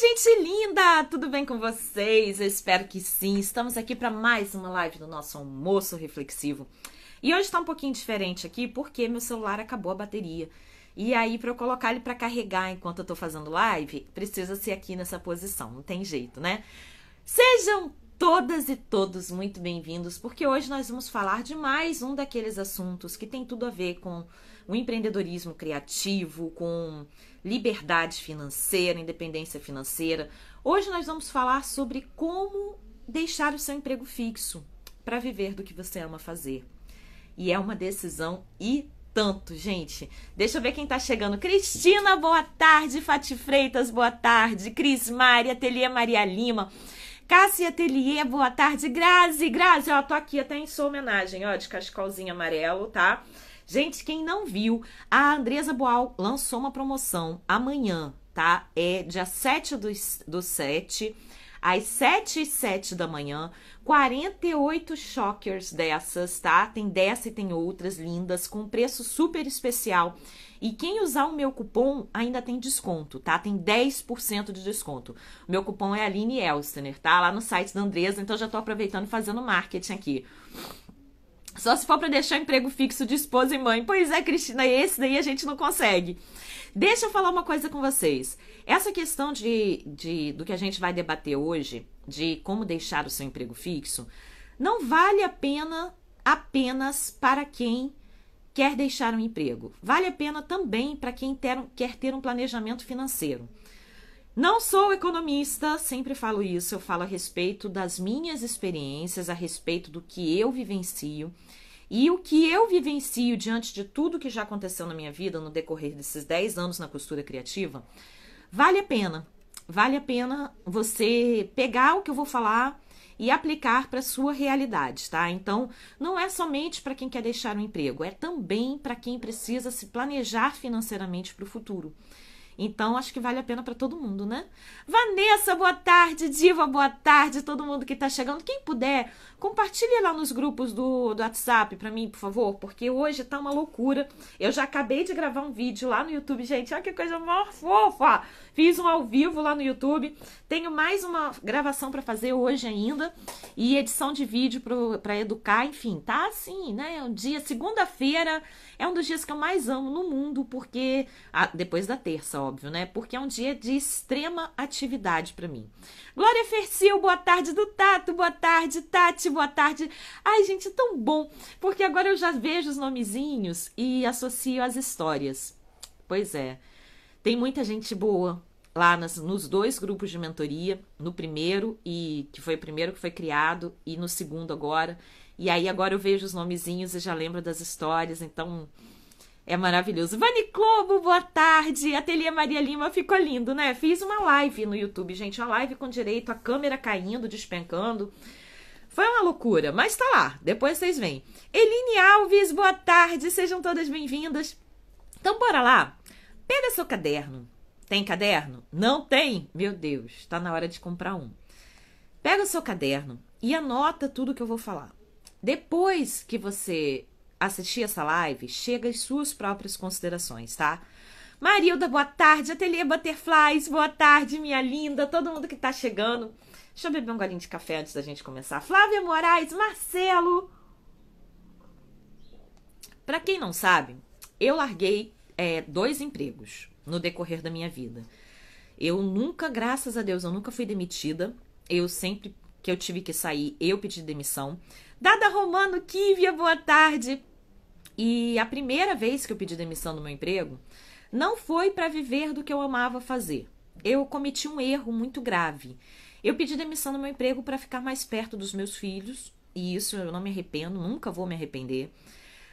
gente linda! Tudo bem com vocês? Eu espero que sim. Estamos aqui para mais uma live do nosso almoço reflexivo. E hoje está um pouquinho diferente aqui porque meu celular acabou a bateria. E aí, para eu colocar ele para carregar enquanto eu estou fazendo live, precisa ser aqui nessa posição, não tem jeito, né? Sejam todas e todos muito bem-vindos, porque hoje nós vamos falar de mais um daqueles assuntos que tem tudo a ver com o empreendedorismo criativo, com liberdade financeira, independência financeira. Hoje nós vamos falar sobre como deixar o seu emprego fixo para viver do que você ama fazer. E é uma decisão e tanto, gente. Deixa eu ver quem tá chegando. Cristina, boa tarde. Fati Freitas, boa tarde. Cris Mari, Ateliê Maria Lima. Cássia Ateliê, boa tarde. Grazi, Grazi, ó, tô aqui até em sua homenagem, ó, de cachecolzinho amarelo, tá? Gente, quem não viu, a Andresa Boal lançou uma promoção amanhã, tá? É dia 7 do, do 7, às 7 e 7 da manhã, 48 shockers dessas, tá? Tem dessa e tem outras lindas, com preço super especial. E quem usar o meu cupom ainda tem desconto, tá? Tem 10% de desconto. O meu cupom é Aline Elstener, tá? Lá no site da Andresa, então já tô aproveitando e fazendo marketing aqui. Só se for para deixar emprego fixo de esposa e mãe. Pois é, Cristina, esse daí a gente não consegue. Deixa eu falar uma coisa com vocês. Essa questão de, de do que a gente vai debater hoje, de como deixar o seu emprego fixo, não vale a pena apenas para quem quer deixar um emprego. Vale a pena também para quem ter, quer ter um planejamento financeiro. Não sou economista, sempre falo isso. Eu falo a respeito das minhas experiências, a respeito do que eu vivencio. E o que eu vivencio diante de tudo que já aconteceu na minha vida no decorrer desses 10 anos na costura criativa, vale a pena. Vale a pena você pegar o que eu vou falar e aplicar para a sua realidade, tá? Então, não é somente para quem quer deixar o um emprego, é também para quem precisa se planejar financeiramente para o futuro. Então, acho que vale a pena para todo mundo, né? Vanessa, boa tarde. Diva, boa tarde. Todo mundo que tá chegando. Quem puder, compartilhe lá nos grupos do, do WhatsApp para mim, por favor, porque hoje tá uma loucura. Eu já acabei de gravar um vídeo lá no YouTube, gente. Olha que coisa mó fofa. Fiz um ao vivo lá no YouTube. Tenho mais uma gravação para fazer hoje ainda e edição de vídeo para educar, enfim, tá assim, né? É um dia segunda-feira é um dos dias que eu mais amo no mundo porque ah, depois da terça, óbvio, né? Porque é um dia de extrema atividade para mim. Glória Fercil, boa tarde do Tato, boa tarde Tati, boa tarde. Ai, gente, é tão bom, porque agora eu já vejo os nomezinhos e associo as histórias. Pois é. Tem muita gente boa, lá nas, nos dois grupos de mentoria, no primeiro e que foi o primeiro que foi criado e no segundo agora. E aí agora eu vejo os nomezinhos e já lembro das histórias, então é maravilhoso. Vani Globo, boa tarde. Ateliê Maria Lima ficou lindo, né? Fiz uma live no YouTube, gente, uma live com direito a câmera caindo, despencando. Foi uma loucura, mas tá lá. Depois vocês veem. Eline Alves, boa tarde. Sejam todas bem-vindas. Então bora lá. Pega seu caderno tem caderno? Não tem? Meu Deus, está na hora de comprar um. Pega o seu caderno e anota tudo que eu vou falar. Depois que você assistir essa live, chega às suas próprias considerações, tá? Marilda, boa tarde. Ateliê Butterflies, boa tarde, minha linda. Todo mundo que tá chegando. Deixa eu beber um golinho de café antes da gente começar. Flávia Moraes, Marcelo. Para quem não sabe, eu larguei é, dois empregos no decorrer da minha vida. Eu nunca, graças a Deus, eu nunca fui demitida. Eu sempre que eu tive que sair, eu pedi demissão. Dada Romano Kivia, boa tarde. E a primeira vez que eu pedi demissão do meu emprego, não foi para viver do que eu amava fazer. Eu cometi um erro muito grave. Eu pedi demissão do meu emprego para ficar mais perto dos meus filhos, e isso eu não me arrependo, nunca vou me arrepender.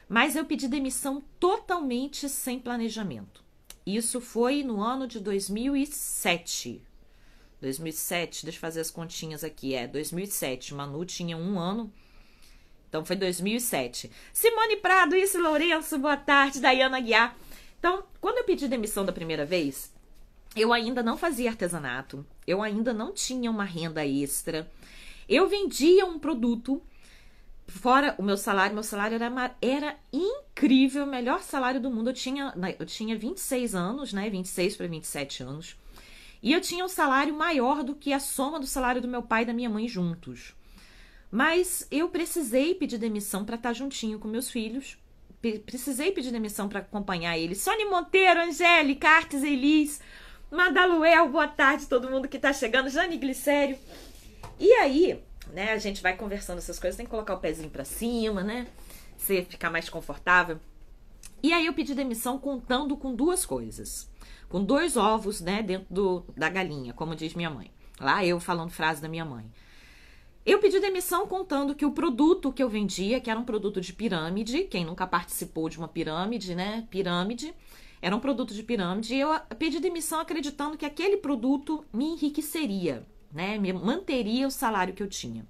Mas eu pedi demissão totalmente sem planejamento. Isso foi no ano de 2007. 2007, deixa eu fazer as continhas aqui. É, 2007. Manu tinha um ano. Então foi 2007. Simone Prado, isso Lourenço, boa tarde. Dayana Guiar. Então, quando eu pedi demissão da primeira vez, eu ainda não fazia artesanato. Eu ainda não tinha uma renda extra. Eu vendia um produto fora o meu salário, meu salário era, era incrível, o melhor salário do mundo. Eu tinha, né, eu tinha 26 anos, né? 26 para 27 anos. E eu tinha um salário maior do que a soma do salário do meu pai e da minha mãe juntos. Mas eu precisei pedir demissão para estar tá juntinho com meus filhos. precisei pedir demissão para acompanhar eles. Sônia Monteiro, Angélica, Artes Elis, Madaluel, boa tarde todo mundo que está chegando, Jane Glicério. E aí, né? A gente vai conversando essas coisas, tem que colocar o pezinho para cima, né? Você ficar mais confortável. E aí eu pedi demissão contando com duas coisas. Com dois ovos, né, dentro do, da galinha, como diz minha mãe. Lá eu falando frase da minha mãe. Eu pedi demissão contando que o produto que eu vendia, que era um produto de pirâmide, quem nunca participou de uma pirâmide, né? Pirâmide, era um produto de pirâmide, e eu pedi demissão acreditando que aquele produto me enriqueceria né? Me manteria o salário que eu tinha.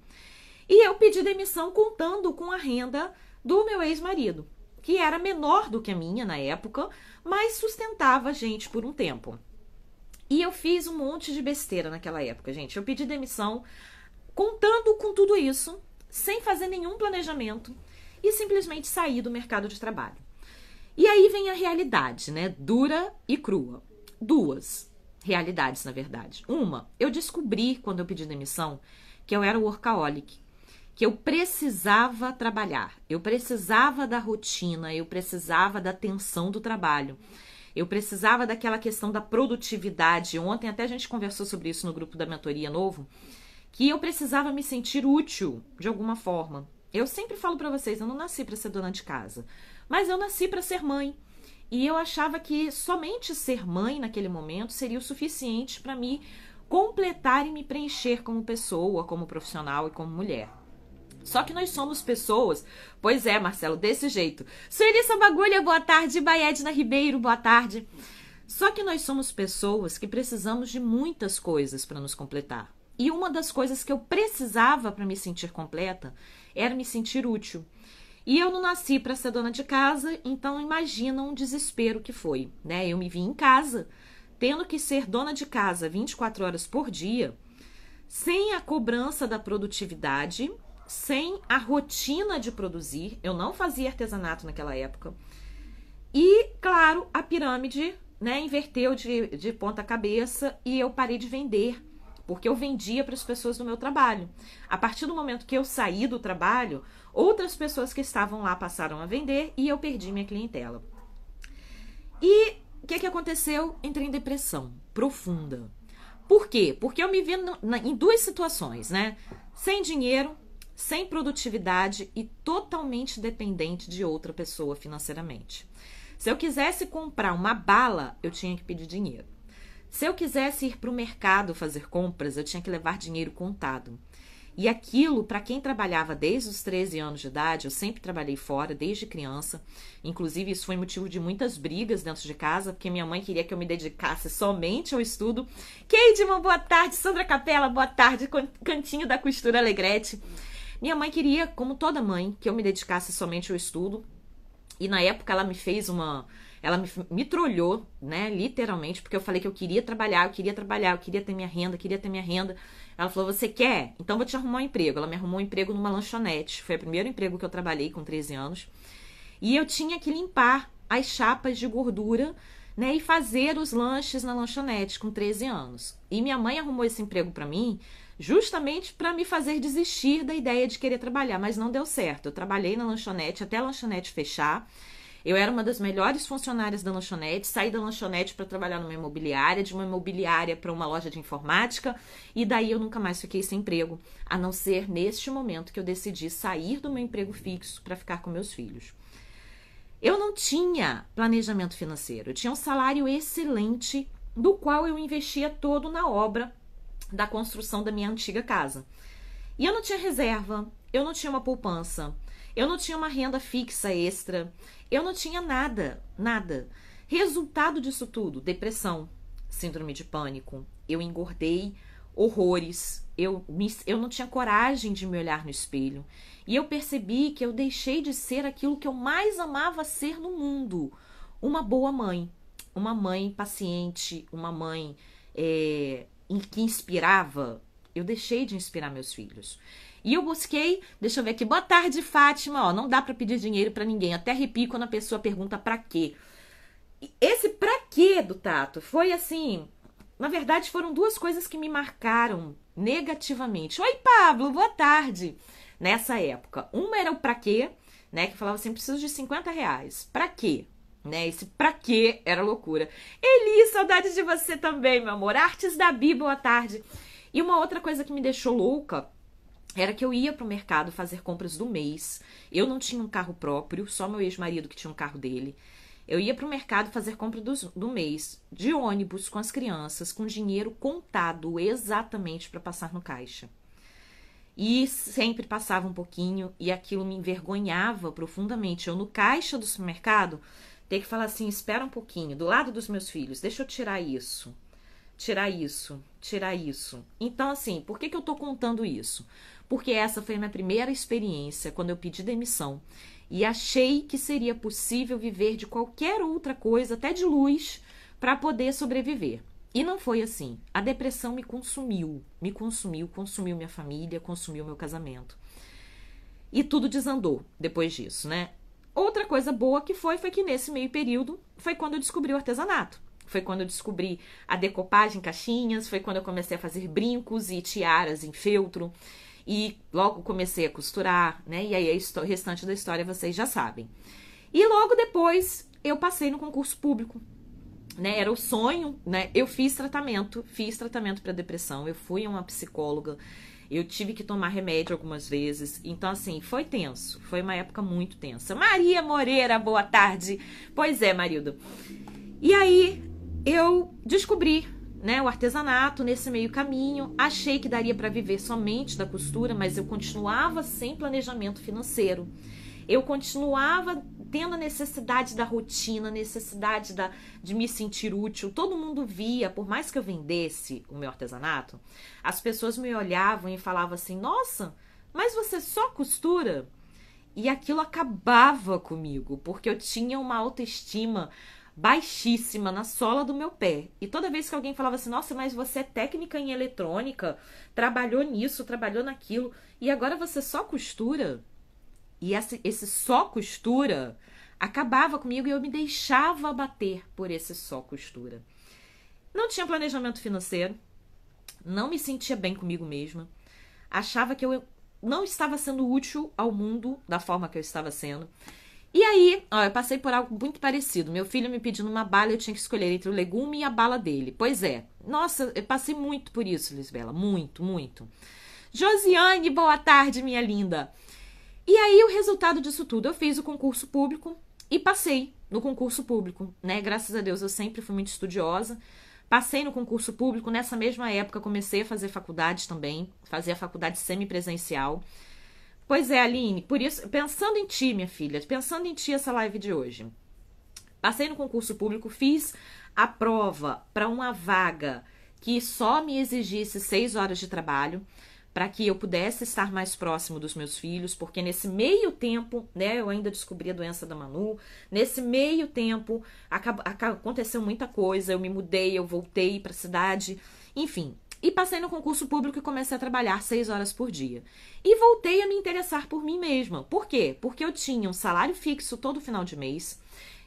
E eu pedi demissão contando com a renda do meu ex-marido, que era menor do que a minha na época, mas sustentava a gente por um tempo. E eu fiz um monte de besteira naquela época, gente. Eu pedi demissão contando com tudo isso, sem fazer nenhum planejamento e simplesmente saí do mercado de trabalho. E aí vem a realidade, né? Dura e crua. Duas realidades, na verdade. Uma, eu descobri quando eu pedi demissão que eu era workaholic, que eu precisava trabalhar, eu precisava da rotina, eu precisava da tensão do trabalho. Eu precisava daquela questão da produtividade. Ontem até a gente conversou sobre isso no grupo da mentoria novo, que eu precisava me sentir útil de alguma forma. Eu sempre falo para vocês, eu não nasci para ser dona de casa, mas eu nasci para ser mãe. E eu achava que somente ser mãe naquele momento seria o suficiente para me completar e me preencher como pessoa, como profissional e como mulher. Só que nós somos pessoas. Pois é, Marcelo, desse jeito. Suelissa Bagulha, boa tarde. Baedna Ribeiro, boa tarde. Só que nós somos pessoas que precisamos de muitas coisas para nos completar. E uma das coisas que eu precisava para me sentir completa era me sentir útil. E eu não nasci para ser dona de casa, então imagina um desespero que foi, né? Eu me vi em casa, tendo que ser dona de casa 24 horas por dia, sem a cobrança da produtividade, sem a rotina de produzir. Eu não fazia artesanato naquela época. E, claro, a pirâmide né, inverteu de, de ponta cabeça e eu parei de vender porque eu vendia para as pessoas do meu trabalho. A partir do momento que eu saí do trabalho, outras pessoas que estavam lá passaram a vender e eu perdi minha clientela. E o que, que aconteceu? Entrei em depressão profunda. Por quê? Porque eu me vi na, em duas situações, né? Sem dinheiro, sem produtividade e totalmente dependente de outra pessoa financeiramente. Se eu quisesse comprar uma bala, eu tinha que pedir dinheiro. Se eu quisesse ir para o mercado fazer compras, eu tinha que levar dinheiro contado. E aquilo, para quem trabalhava desde os 13 anos de idade, eu sempre trabalhei fora, desde criança. Inclusive, isso foi motivo de muitas brigas dentro de casa, porque minha mãe queria que eu me dedicasse somente ao estudo. Keidman, boa tarde. Sandra Capela, boa tarde. Cantinho da Costura Alegrete. Minha mãe queria, como toda mãe, que eu me dedicasse somente ao estudo. E na época ela me fez uma ela me, me trolhou, né? Literalmente, porque eu falei que eu queria trabalhar, eu queria trabalhar, eu queria ter minha renda, eu queria ter minha renda. Ela falou: Você quer? Então vou te arrumar um emprego. Ela me arrumou um emprego numa lanchonete. Foi o primeiro emprego que eu trabalhei com 13 anos. E eu tinha que limpar as chapas de gordura, né? E fazer os lanches na lanchonete com 13 anos. E minha mãe arrumou esse emprego para mim justamente para me fazer desistir da ideia de querer trabalhar, mas não deu certo. Eu trabalhei na lanchonete até a lanchonete fechar. Eu era uma das melhores funcionárias da lanchonete, saí da lanchonete para trabalhar numa imobiliária, de uma imobiliária para uma loja de informática, e daí eu nunca mais fiquei sem emprego, a não ser neste momento que eu decidi sair do meu emprego fixo para ficar com meus filhos. Eu não tinha planejamento financeiro, eu tinha um salário excelente, do qual eu investia todo na obra da construção da minha antiga casa. E eu não tinha reserva, eu não tinha uma poupança. Eu não tinha uma renda fixa extra. Eu não tinha nada, nada. Resultado disso tudo: depressão, síndrome de pânico. Eu engordei horrores. Eu, me, eu não tinha coragem de me olhar no espelho. E eu percebi que eu deixei de ser aquilo que eu mais amava ser no mundo: uma boa mãe. Uma mãe paciente, uma mãe é, que inspirava. Eu deixei de inspirar meus filhos. E eu busquei, deixa eu ver aqui, boa tarde, Fátima. Ó, não dá para pedir dinheiro para ninguém. Até arrepio quando a pessoa pergunta para quê. Esse pra quê do Tato foi assim. Na verdade, foram duas coisas que me marcaram negativamente. Oi, Pablo, boa tarde. Nessa época, uma era o pra quê, né? Que falava assim: preciso de 50 reais. Pra quê? Né? Esse pra quê era loucura. Eli, saudade de você também, meu amor. Artes da Bíblia, boa tarde. E uma outra coisa que me deixou louca era que eu ia para o mercado fazer compras do mês. Eu não tinha um carro próprio, só meu ex-marido que tinha um carro dele. Eu ia para o mercado fazer compra do, do mês, de ônibus, com as crianças, com dinheiro contado exatamente para passar no caixa. E sempre passava um pouquinho e aquilo me envergonhava profundamente. Eu no caixa do supermercado ter que falar assim: espera um pouquinho, do lado dos meus filhos, deixa eu tirar isso, tirar isso, tirar isso. Então, assim, por que, que eu estou contando isso? porque essa foi a minha primeira experiência quando eu pedi demissão e achei que seria possível viver de qualquer outra coisa, até de luz, para poder sobreviver. E não foi assim. A depressão me consumiu, me consumiu, consumiu minha família, consumiu meu casamento. E tudo desandou depois disso, né? Outra coisa boa que foi foi que nesse meio período foi quando eu descobri o artesanato. Foi quando eu descobri a decopagem em caixinhas, foi quando eu comecei a fazer brincos e tiaras em feltro. E logo comecei a costurar, né? E aí o restante da história vocês já sabem. E logo depois eu passei no concurso público. Né, era o sonho, né? Eu fiz tratamento, fiz tratamento para depressão, eu fui uma psicóloga, eu tive que tomar remédio algumas vezes. Então, assim, foi tenso. Foi uma época muito tensa. Maria Moreira, boa tarde. Pois é, marido. E aí, eu descobri né, o artesanato nesse meio caminho. Achei que daria para viver somente da costura, mas eu continuava sem planejamento financeiro. Eu continuava tendo a necessidade da rotina, necessidade da, de me sentir útil. Todo mundo via, por mais que eu vendesse o meu artesanato, as pessoas me olhavam e falavam assim: Nossa, mas você é só costura? E aquilo acabava comigo, porque eu tinha uma autoestima baixíssima na sola do meu pé. E toda vez que alguém falava assim: "Nossa, mas você é técnica em eletrônica, trabalhou nisso, trabalhou naquilo, e agora você só costura?" E esse, esse só costura acabava comigo e eu me deixava bater por esse só costura. Não tinha planejamento financeiro, não me sentia bem comigo mesma, achava que eu não estava sendo útil ao mundo da forma que eu estava sendo. E aí, ó, eu passei por algo muito parecido. Meu filho me pedindo uma bala, eu tinha que escolher entre o legume e a bala dele. Pois é. Nossa, eu passei muito por isso, Lisbela. Muito, muito. Josiane, boa tarde, minha linda. E aí, o resultado disso tudo, eu fiz o concurso público e passei no concurso público, né? Graças a Deus, eu sempre fui muito estudiosa. Passei no concurso público, nessa mesma época comecei a fazer faculdades também, fazer a faculdade semipresencial. presencial Pois é, Aline, por isso, pensando em ti, minha filha, pensando em ti essa live de hoje. Passei no concurso público, fiz a prova para uma vaga que só me exigisse seis horas de trabalho para que eu pudesse estar mais próximo dos meus filhos, porque nesse meio tempo, né, eu ainda descobri a doença da Manu, nesse meio tempo acabou, aconteceu muita coisa, eu me mudei, eu voltei para a cidade, enfim, e passei no concurso público e comecei a trabalhar seis horas por dia. E voltei a me interessar por mim mesma. Por quê? Porque eu tinha um salário fixo todo final de mês,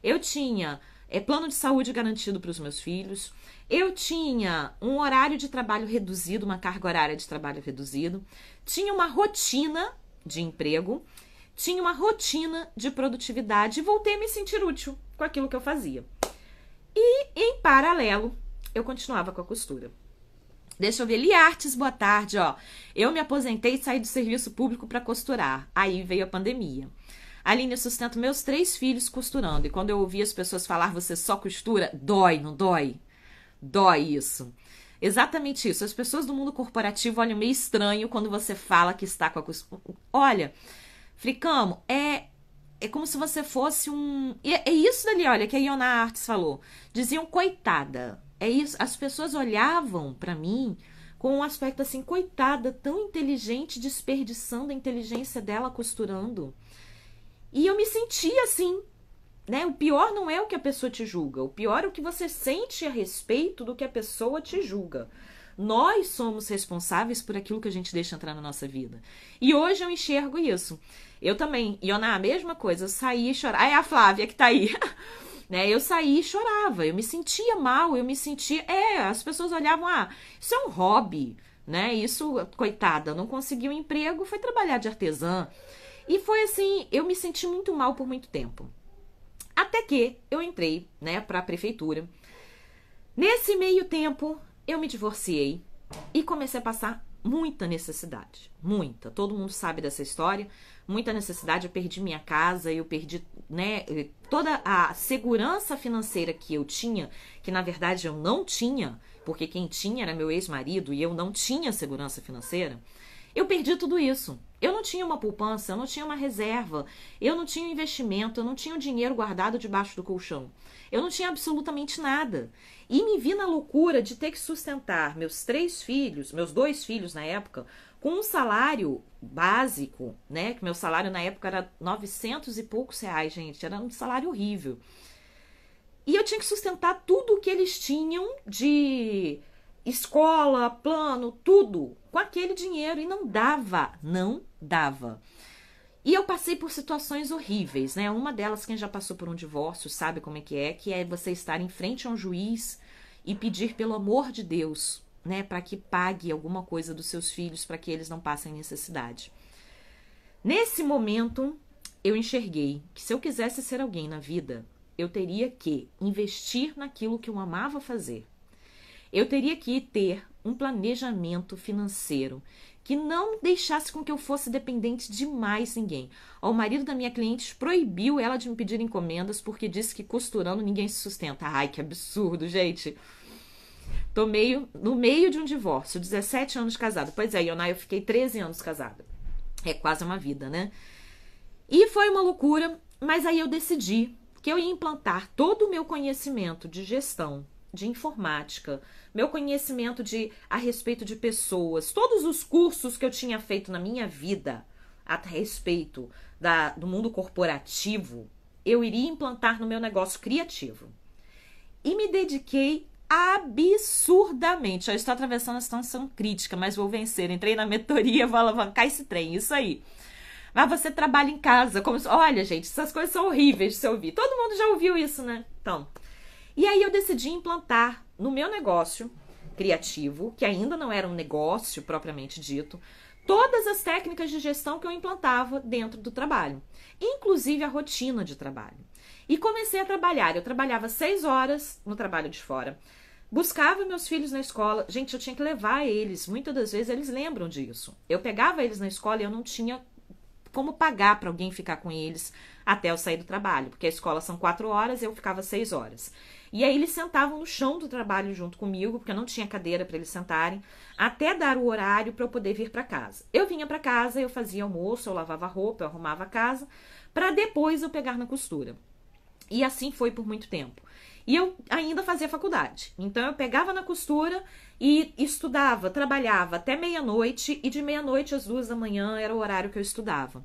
eu tinha é, plano de saúde garantido para os meus filhos, eu tinha um horário de trabalho reduzido, uma carga horária de trabalho reduzido, tinha uma rotina de emprego, tinha uma rotina de produtividade e voltei a me sentir útil com aquilo que eu fazia. E, em paralelo, eu continuava com a costura. Deixa eu ver. Liartes, boa tarde, ó. Eu me aposentei e saí do serviço público para costurar. Aí veio a pandemia. Aline, eu sustento meus três filhos costurando. E quando eu ouvi as pessoas falar, você só costura, dói, não dói? Dói isso. Exatamente isso. As pessoas do mundo corporativo olham meio estranho quando você fala que está com a costura. Olha, Fricamo, é, é como se você fosse um. É, é, isso dali, olha, que a Iona Artes falou. Diziam coitada. É isso. As pessoas olhavam para mim com um aspecto assim, coitada, tão inteligente, desperdiçando a inteligência dela costurando. E eu me sentia assim, né? O pior não é o que a pessoa te julga, o pior é o que você sente a respeito do que a pessoa te julga. Nós somos responsáveis por aquilo que a gente deixa entrar na nossa vida. E hoje eu enxergo isso. Eu também. Ioná, a mesma coisa. Eu saí e chorar. Ah, é a Flávia que tá aí. né? Eu saí e chorava, eu me sentia mal, eu me sentia. É, as pessoas olhavam, ah, isso é um hobby, né? Isso, coitada, não conseguiu um emprego, foi trabalhar de artesã. E foi assim, eu me senti muito mal por muito tempo. Até que eu entrei, né, para a prefeitura. Nesse meio tempo, eu me divorciei e comecei a passar muita necessidade, muita. Todo mundo sabe dessa história, muita necessidade. Eu perdi minha casa, eu perdi, né, eh, toda a segurança financeira que eu tinha, que na verdade eu não tinha, porque quem tinha era meu ex-marido e eu não tinha segurança financeira. Eu perdi tudo isso. Eu não tinha uma poupança, eu não tinha uma reserva, eu não tinha investimento, eu não tinha o dinheiro guardado debaixo do colchão. Eu não tinha absolutamente nada. E me vi na loucura de ter que sustentar meus três filhos, meus dois filhos na época, com um salário básico, né? Que meu salário na época era 900 e poucos reais, gente. Era um salário horrível. E eu tinha que sustentar tudo o que eles tinham de escola, plano, tudo com aquele dinheiro e não dava, não dava. E eu passei por situações horríveis, né? Uma delas, quem já passou por um divórcio sabe como é que é, que é você estar em frente a um juiz e pedir pelo amor de Deus, né, para que pague alguma coisa dos seus filhos para que eles não passem necessidade. Nesse momento, eu enxerguei que se eu quisesse ser alguém na vida, eu teria que investir naquilo que eu amava fazer eu teria que ter um planejamento financeiro que não deixasse com que eu fosse dependente de mais ninguém. O marido da minha cliente proibiu ela de me pedir encomendas porque disse que costurando ninguém se sustenta. Ai, que absurdo, gente. Tô meio, no meio de um divórcio, 17 anos casada. Pois é, Yonai, eu fiquei 13 anos casada. É quase uma vida, né? E foi uma loucura, mas aí eu decidi que eu ia implantar todo o meu conhecimento de gestão de informática, meu conhecimento de a respeito de pessoas, todos os cursos que eu tinha feito na minha vida a respeito da, do mundo corporativo, eu iria implantar no meu negócio criativo. E me dediquei absurdamente. Eu estou atravessando a situação crítica, mas vou vencer. Entrei na mentoria, vou alavancar esse trem, isso aí. Mas você trabalha em casa, como olha, gente, essas coisas são horríveis de se ouvir. Todo mundo já ouviu isso, né? Então, e aí eu decidi implantar no meu negócio criativo, que ainda não era um negócio propriamente dito, todas as técnicas de gestão que eu implantava dentro do trabalho, inclusive a rotina de trabalho. E comecei a trabalhar. Eu trabalhava seis horas no trabalho de fora. Buscava meus filhos na escola. Gente, eu tinha que levar eles. Muitas das vezes eles lembram disso. Eu pegava eles na escola e eu não tinha como pagar para alguém ficar com eles até eu sair do trabalho, porque a escola são quatro horas, eu ficava seis horas. E aí eles sentavam no chão do trabalho junto comigo, porque eu não tinha cadeira para eles sentarem, até dar o horário para eu poder vir para casa. Eu vinha para casa, eu fazia almoço, eu lavava roupa, eu arrumava a casa, para depois eu pegar na costura. E assim foi por muito tempo. E eu ainda fazia faculdade. Então eu pegava na costura e estudava, trabalhava até meia-noite e de meia-noite às duas da manhã era o horário que eu estudava.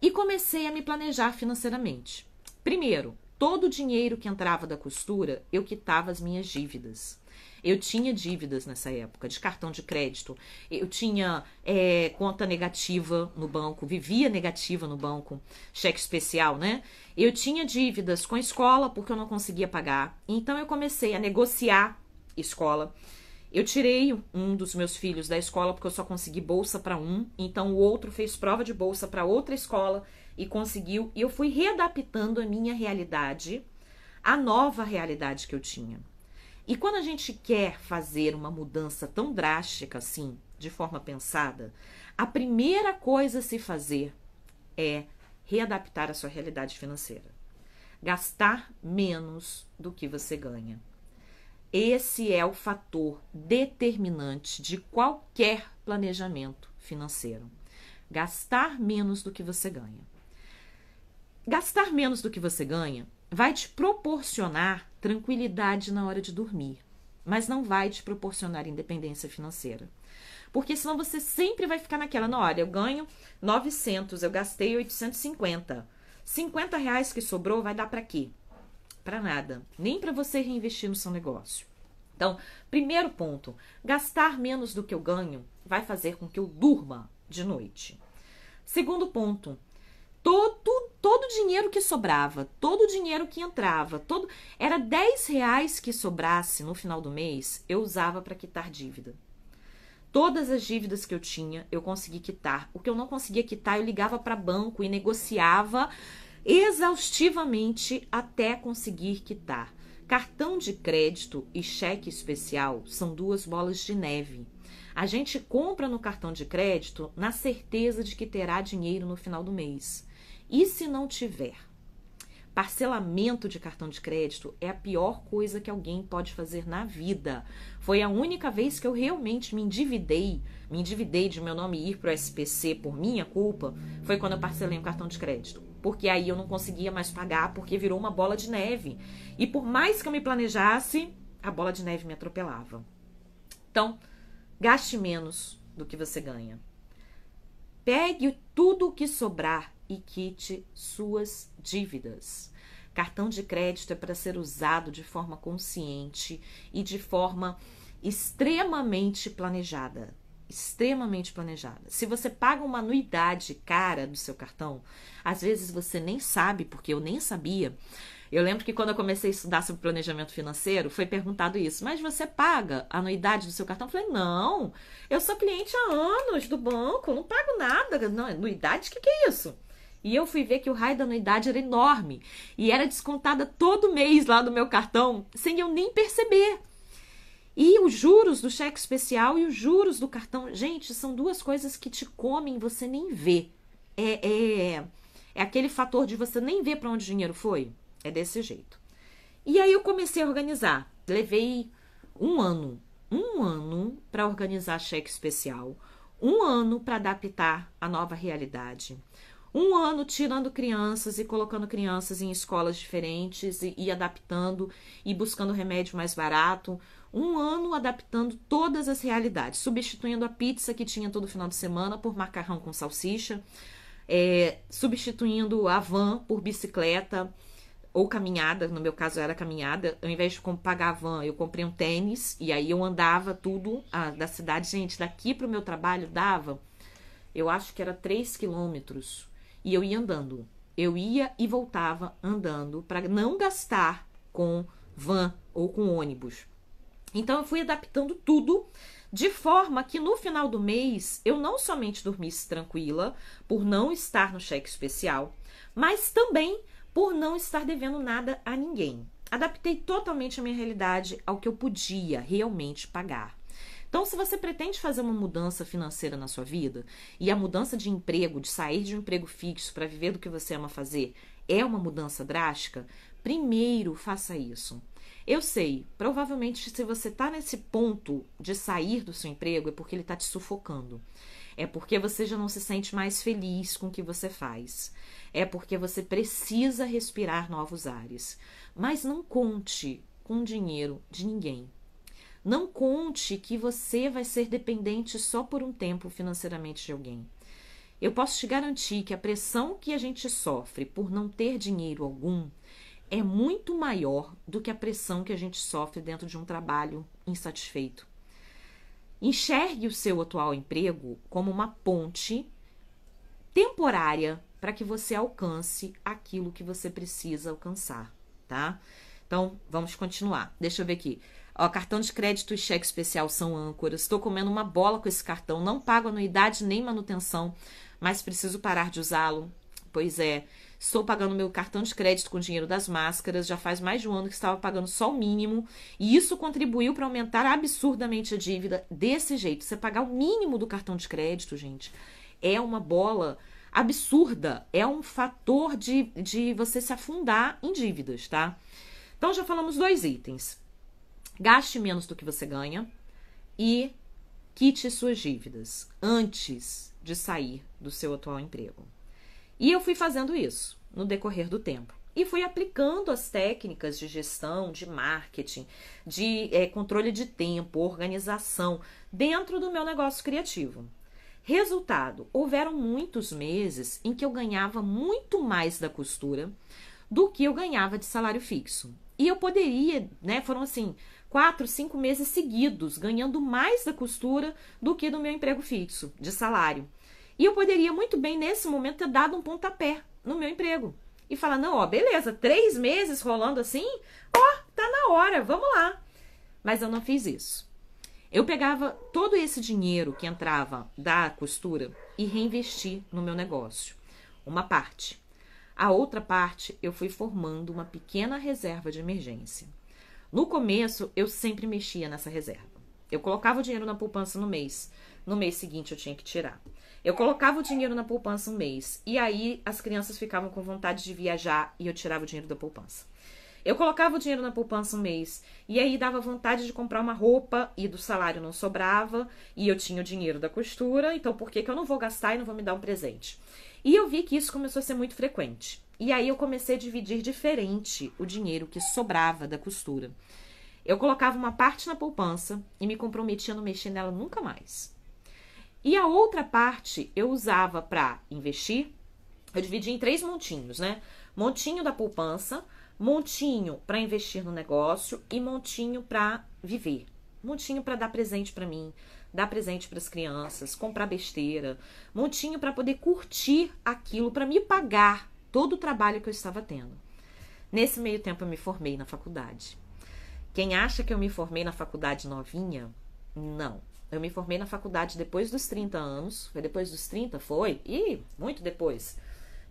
E comecei a me planejar financeiramente. Primeiro, Todo o dinheiro que entrava da costura, eu quitava as minhas dívidas. Eu tinha dívidas nessa época, de cartão de crédito. Eu tinha é, conta negativa no banco, vivia negativa no banco, cheque especial, né? Eu tinha dívidas com a escola porque eu não conseguia pagar. Então eu comecei a negociar escola. Eu tirei um dos meus filhos da escola porque eu só consegui bolsa para um, então o outro fez prova de bolsa para outra escola e conseguiu, e eu fui readaptando a minha realidade à nova realidade que eu tinha. E quando a gente quer fazer uma mudança tão drástica assim, de forma pensada, a primeira coisa a se fazer é readaptar a sua realidade financeira. Gastar menos do que você ganha. Esse é o fator determinante de qualquer planejamento financeiro. Gastar menos do que você ganha. Gastar menos do que você ganha vai te proporcionar tranquilidade na hora de dormir, mas não vai te proporcionar independência financeira. Porque senão você sempre vai ficar naquela, não, olha, eu ganho 900, eu gastei 850. 50 reais que sobrou vai dar para quê? para nada, nem para você reinvestir no seu negócio. Então, primeiro ponto, gastar menos do que eu ganho vai fazer com que eu durma de noite. Segundo ponto, todo todo o dinheiro que sobrava, todo o dinheiro que entrava, todo era 10 reais que sobrasse no final do mês, eu usava para quitar dívida. Todas as dívidas que eu tinha, eu consegui quitar. O que eu não conseguia quitar, eu ligava para banco e negociava exaustivamente até conseguir quitar. Cartão de crédito e cheque especial são duas bolas de neve. A gente compra no cartão de crédito na certeza de que terá dinheiro no final do mês. E se não tiver? Parcelamento de cartão de crédito é a pior coisa que alguém pode fazer na vida. Foi a única vez que eu realmente me endividei, me endividei de meu nome ir para o SPC por minha culpa, foi quando eu parcelei um cartão de crédito porque aí eu não conseguia mais pagar, porque virou uma bola de neve. E por mais que eu me planejasse, a bola de neve me atropelava. Então, gaste menos do que você ganha. Pegue tudo o que sobrar e quite suas dívidas. Cartão de crédito é para ser usado de forma consciente e de forma extremamente planejada extremamente planejada. Se você paga uma anuidade cara do seu cartão, às vezes você nem sabe, porque eu nem sabia. Eu lembro que quando eu comecei a estudar sobre planejamento financeiro, foi perguntado isso: mas você paga a anuidade do seu cartão? Eu falei: não, eu sou cliente há anos do banco, não pago nada. Não, anuidade, o que, que é isso? E eu fui ver que o raio da anuidade era enorme e era descontada todo mês lá do meu cartão, sem eu nem perceber. E os juros do cheque especial e os juros do cartão, gente, são duas coisas que te comem, você nem vê. É, é, é aquele fator de você nem ver para onde o dinheiro foi. É desse jeito. E aí eu comecei a organizar. Levei um ano, um ano para organizar cheque especial, um ano para adaptar à nova realidade, um ano tirando crianças e colocando crianças em escolas diferentes e, e adaptando e buscando remédio mais barato um ano adaptando todas as realidades, substituindo a pizza que tinha todo final de semana por macarrão com salsicha, é, substituindo a van por bicicleta ou caminhada, no meu caso era caminhada, ao invés de pagar a van, eu comprei um tênis e aí eu andava tudo a, da cidade, gente, daqui para o meu trabalho dava, eu acho que era 3 quilômetros e eu ia andando. Eu ia e voltava andando para não gastar com van ou com ônibus. Então eu fui adaptando tudo de forma que no final do mês eu não somente dormisse tranquila por não estar no cheque especial, mas também por não estar devendo nada a ninguém. Adaptei totalmente a minha realidade ao que eu podia realmente pagar. Então, se você pretende fazer uma mudança financeira na sua vida, e a mudança de emprego, de sair de um emprego fixo para viver do que você ama fazer, é uma mudança drástica, primeiro faça isso. Eu sei, provavelmente se você está nesse ponto de sair do seu emprego é porque ele está te sufocando. É porque você já não se sente mais feliz com o que você faz. É porque você precisa respirar novos ares. Mas não conte com dinheiro de ninguém. Não conte que você vai ser dependente só por um tempo financeiramente de alguém. Eu posso te garantir que a pressão que a gente sofre por não ter dinheiro algum é muito maior do que a pressão que a gente sofre dentro de um trabalho insatisfeito. Enxergue o seu atual emprego como uma ponte temporária para que você alcance aquilo que você precisa alcançar, tá? Então, vamos continuar. Deixa eu ver aqui. Ó, cartão de crédito e cheque especial são âncoras. Estou comendo uma bola com esse cartão. Não pago anuidade nem manutenção, mas preciso parar de usá-lo. Pois é. Estou pagando meu cartão de crédito com o dinheiro das máscaras. Já faz mais de um ano que estava pagando só o mínimo. E isso contribuiu para aumentar absurdamente a dívida desse jeito. Você pagar o mínimo do cartão de crédito, gente, é uma bola absurda. É um fator de, de você se afundar em dívidas, tá? Então já falamos dois itens. Gaste menos do que você ganha e quite suas dívidas antes de sair do seu atual emprego. E eu fui fazendo isso no decorrer do tempo. E fui aplicando as técnicas de gestão, de marketing, de é, controle de tempo, organização, dentro do meu negócio criativo. Resultado: houveram muitos meses em que eu ganhava muito mais da costura do que eu ganhava de salário fixo. E eu poderia, né? Foram assim, quatro, cinco meses seguidos, ganhando mais da costura do que do meu emprego fixo, de salário. E eu poderia muito bem, nesse momento, ter dado um pontapé no meu emprego. E falar, não, ó, beleza, três meses rolando assim, ó, tá na hora, vamos lá. Mas eu não fiz isso. Eu pegava todo esse dinheiro que entrava da costura e reinvesti no meu negócio. Uma parte. A outra parte, eu fui formando uma pequena reserva de emergência. No começo, eu sempre mexia nessa reserva. Eu colocava o dinheiro na poupança no mês. No mês seguinte, eu tinha que tirar. Eu colocava o dinheiro na poupança um mês. E aí as crianças ficavam com vontade de viajar e eu tirava o dinheiro da poupança. Eu colocava o dinheiro na poupança um mês e aí dava vontade de comprar uma roupa e do salário não sobrava e eu tinha o dinheiro da costura, então por que, que eu não vou gastar e não vou me dar um presente? E eu vi que isso começou a ser muito frequente. E aí eu comecei a dividir diferente o dinheiro que sobrava da costura. Eu colocava uma parte na poupança e me comprometia a não mexer nela nunca mais. E a outra parte eu usava para investir. Eu dividi em três montinhos, né? Montinho da poupança, montinho para investir no negócio e montinho para viver. Montinho para dar presente para mim, dar presente para as crianças, comprar besteira, montinho para poder curtir aquilo, para me pagar todo o trabalho que eu estava tendo. Nesse meio tempo eu me formei na faculdade. Quem acha que eu me formei na faculdade novinha, não. Eu me formei na faculdade depois dos 30 anos. Foi depois dos 30? Foi? E muito depois.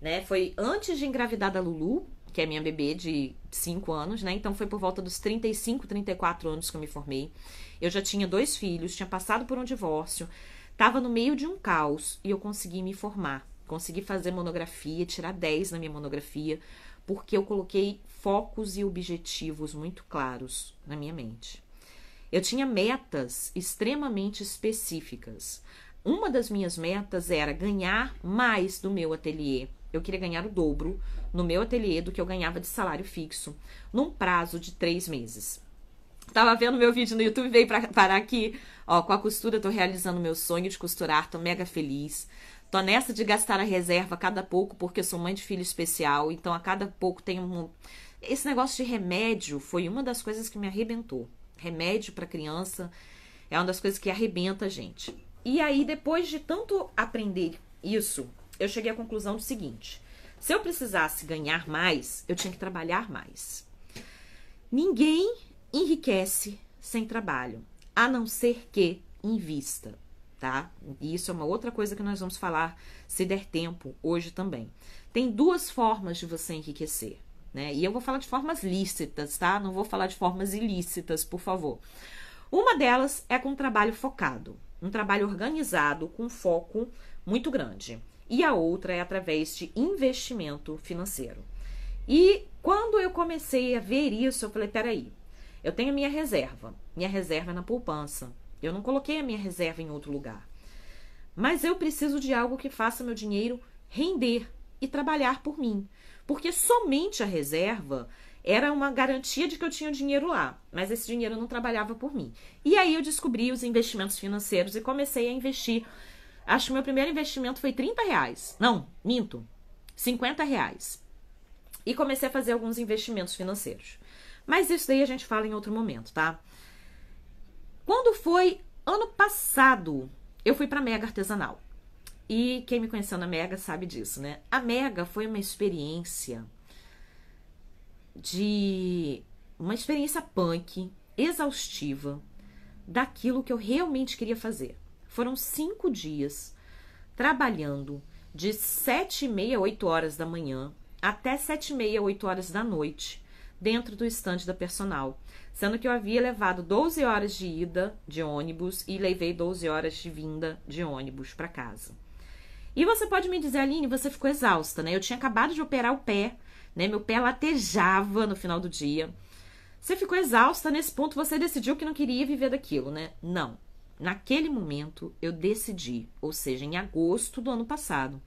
Né? Foi antes de engravidar da Lulu, que é minha bebê de 5 anos, né? Então foi por volta dos 35, 34 anos que eu me formei. Eu já tinha dois filhos, tinha passado por um divórcio, estava no meio de um caos e eu consegui me formar. Consegui fazer monografia, tirar 10 na minha monografia, porque eu coloquei focos e objetivos muito claros na minha mente. Eu tinha metas extremamente específicas. Uma das minhas metas era ganhar mais do meu ateliê. Eu queria ganhar o dobro no meu ateliê do que eu ganhava de salário fixo, num prazo de três meses. Tava vendo meu vídeo no YouTube, veio pra, parar aqui. Ó, com a costura, tô realizando meu sonho de costurar, tô mega feliz. Tô nessa de gastar a reserva a cada pouco, porque eu sou mãe de filho especial, então a cada pouco tem um. Esse negócio de remédio foi uma das coisas que me arrebentou remédio para criança. É uma das coisas que arrebenta a gente. E aí, depois de tanto aprender isso, eu cheguei à conclusão do seguinte: se eu precisasse ganhar mais, eu tinha que trabalhar mais. Ninguém enriquece sem trabalho, a não ser que invista, tá? E isso é uma outra coisa que nós vamos falar, se der tempo, hoje também. Tem duas formas de você enriquecer. Né? E eu vou falar de formas lícitas, tá? Não vou falar de formas ilícitas, por favor. Uma delas é com um trabalho focado, um trabalho organizado com foco muito grande. E a outra é através de investimento financeiro. E quando eu comecei a ver isso, eu falei: peraí, eu tenho a minha reserva. Minha reserva é na poupança. Eu não coloquei a minha reserva em outro lugar. Mas eu preciso de algo que faça meu dinheiro render e trabalhar por mim. Porque somente a reserva era uma garantia de que eu tinha dinheiro lá, mas esse dinheiro não trabalhava por mim. E aí eu descobri os investimentos financeiros e comecei a investir. Acho que meu primeiro investimento foi 30 reais. Não, minto. 50 reais. E comecei a fazer alguns investimentos financeiros. Mas isso daí a gente fala em outro momento, tá? Quando foi ano passado, eu fui para Mega Artesanal. E quem me conheceu na Mega sabe disso, né? A Mega foi uma experiência de uma experiência punk, exaustiva, daquilo que eu realmente queria fazer. Foram cinco dias trabalhando de sete e meia, oito horas da manhã até sete e meia, oito horas da noite dentro do estande da personal, sendo que eu havia levado 12 horas de ida de ônibus e levei 12 horas de vinda de ônibus para casa. E você pode me dizer, Aline, você ficou exausta, né? Eu tinha acabado de operar o pé, né? Meu pé latejava no final do dia. Você ficou exausta, nesse ponto você decidiu que não queria viver daquilo, né? Não. Naquele momento eu decidi, ou seja, em agosto do ano passado,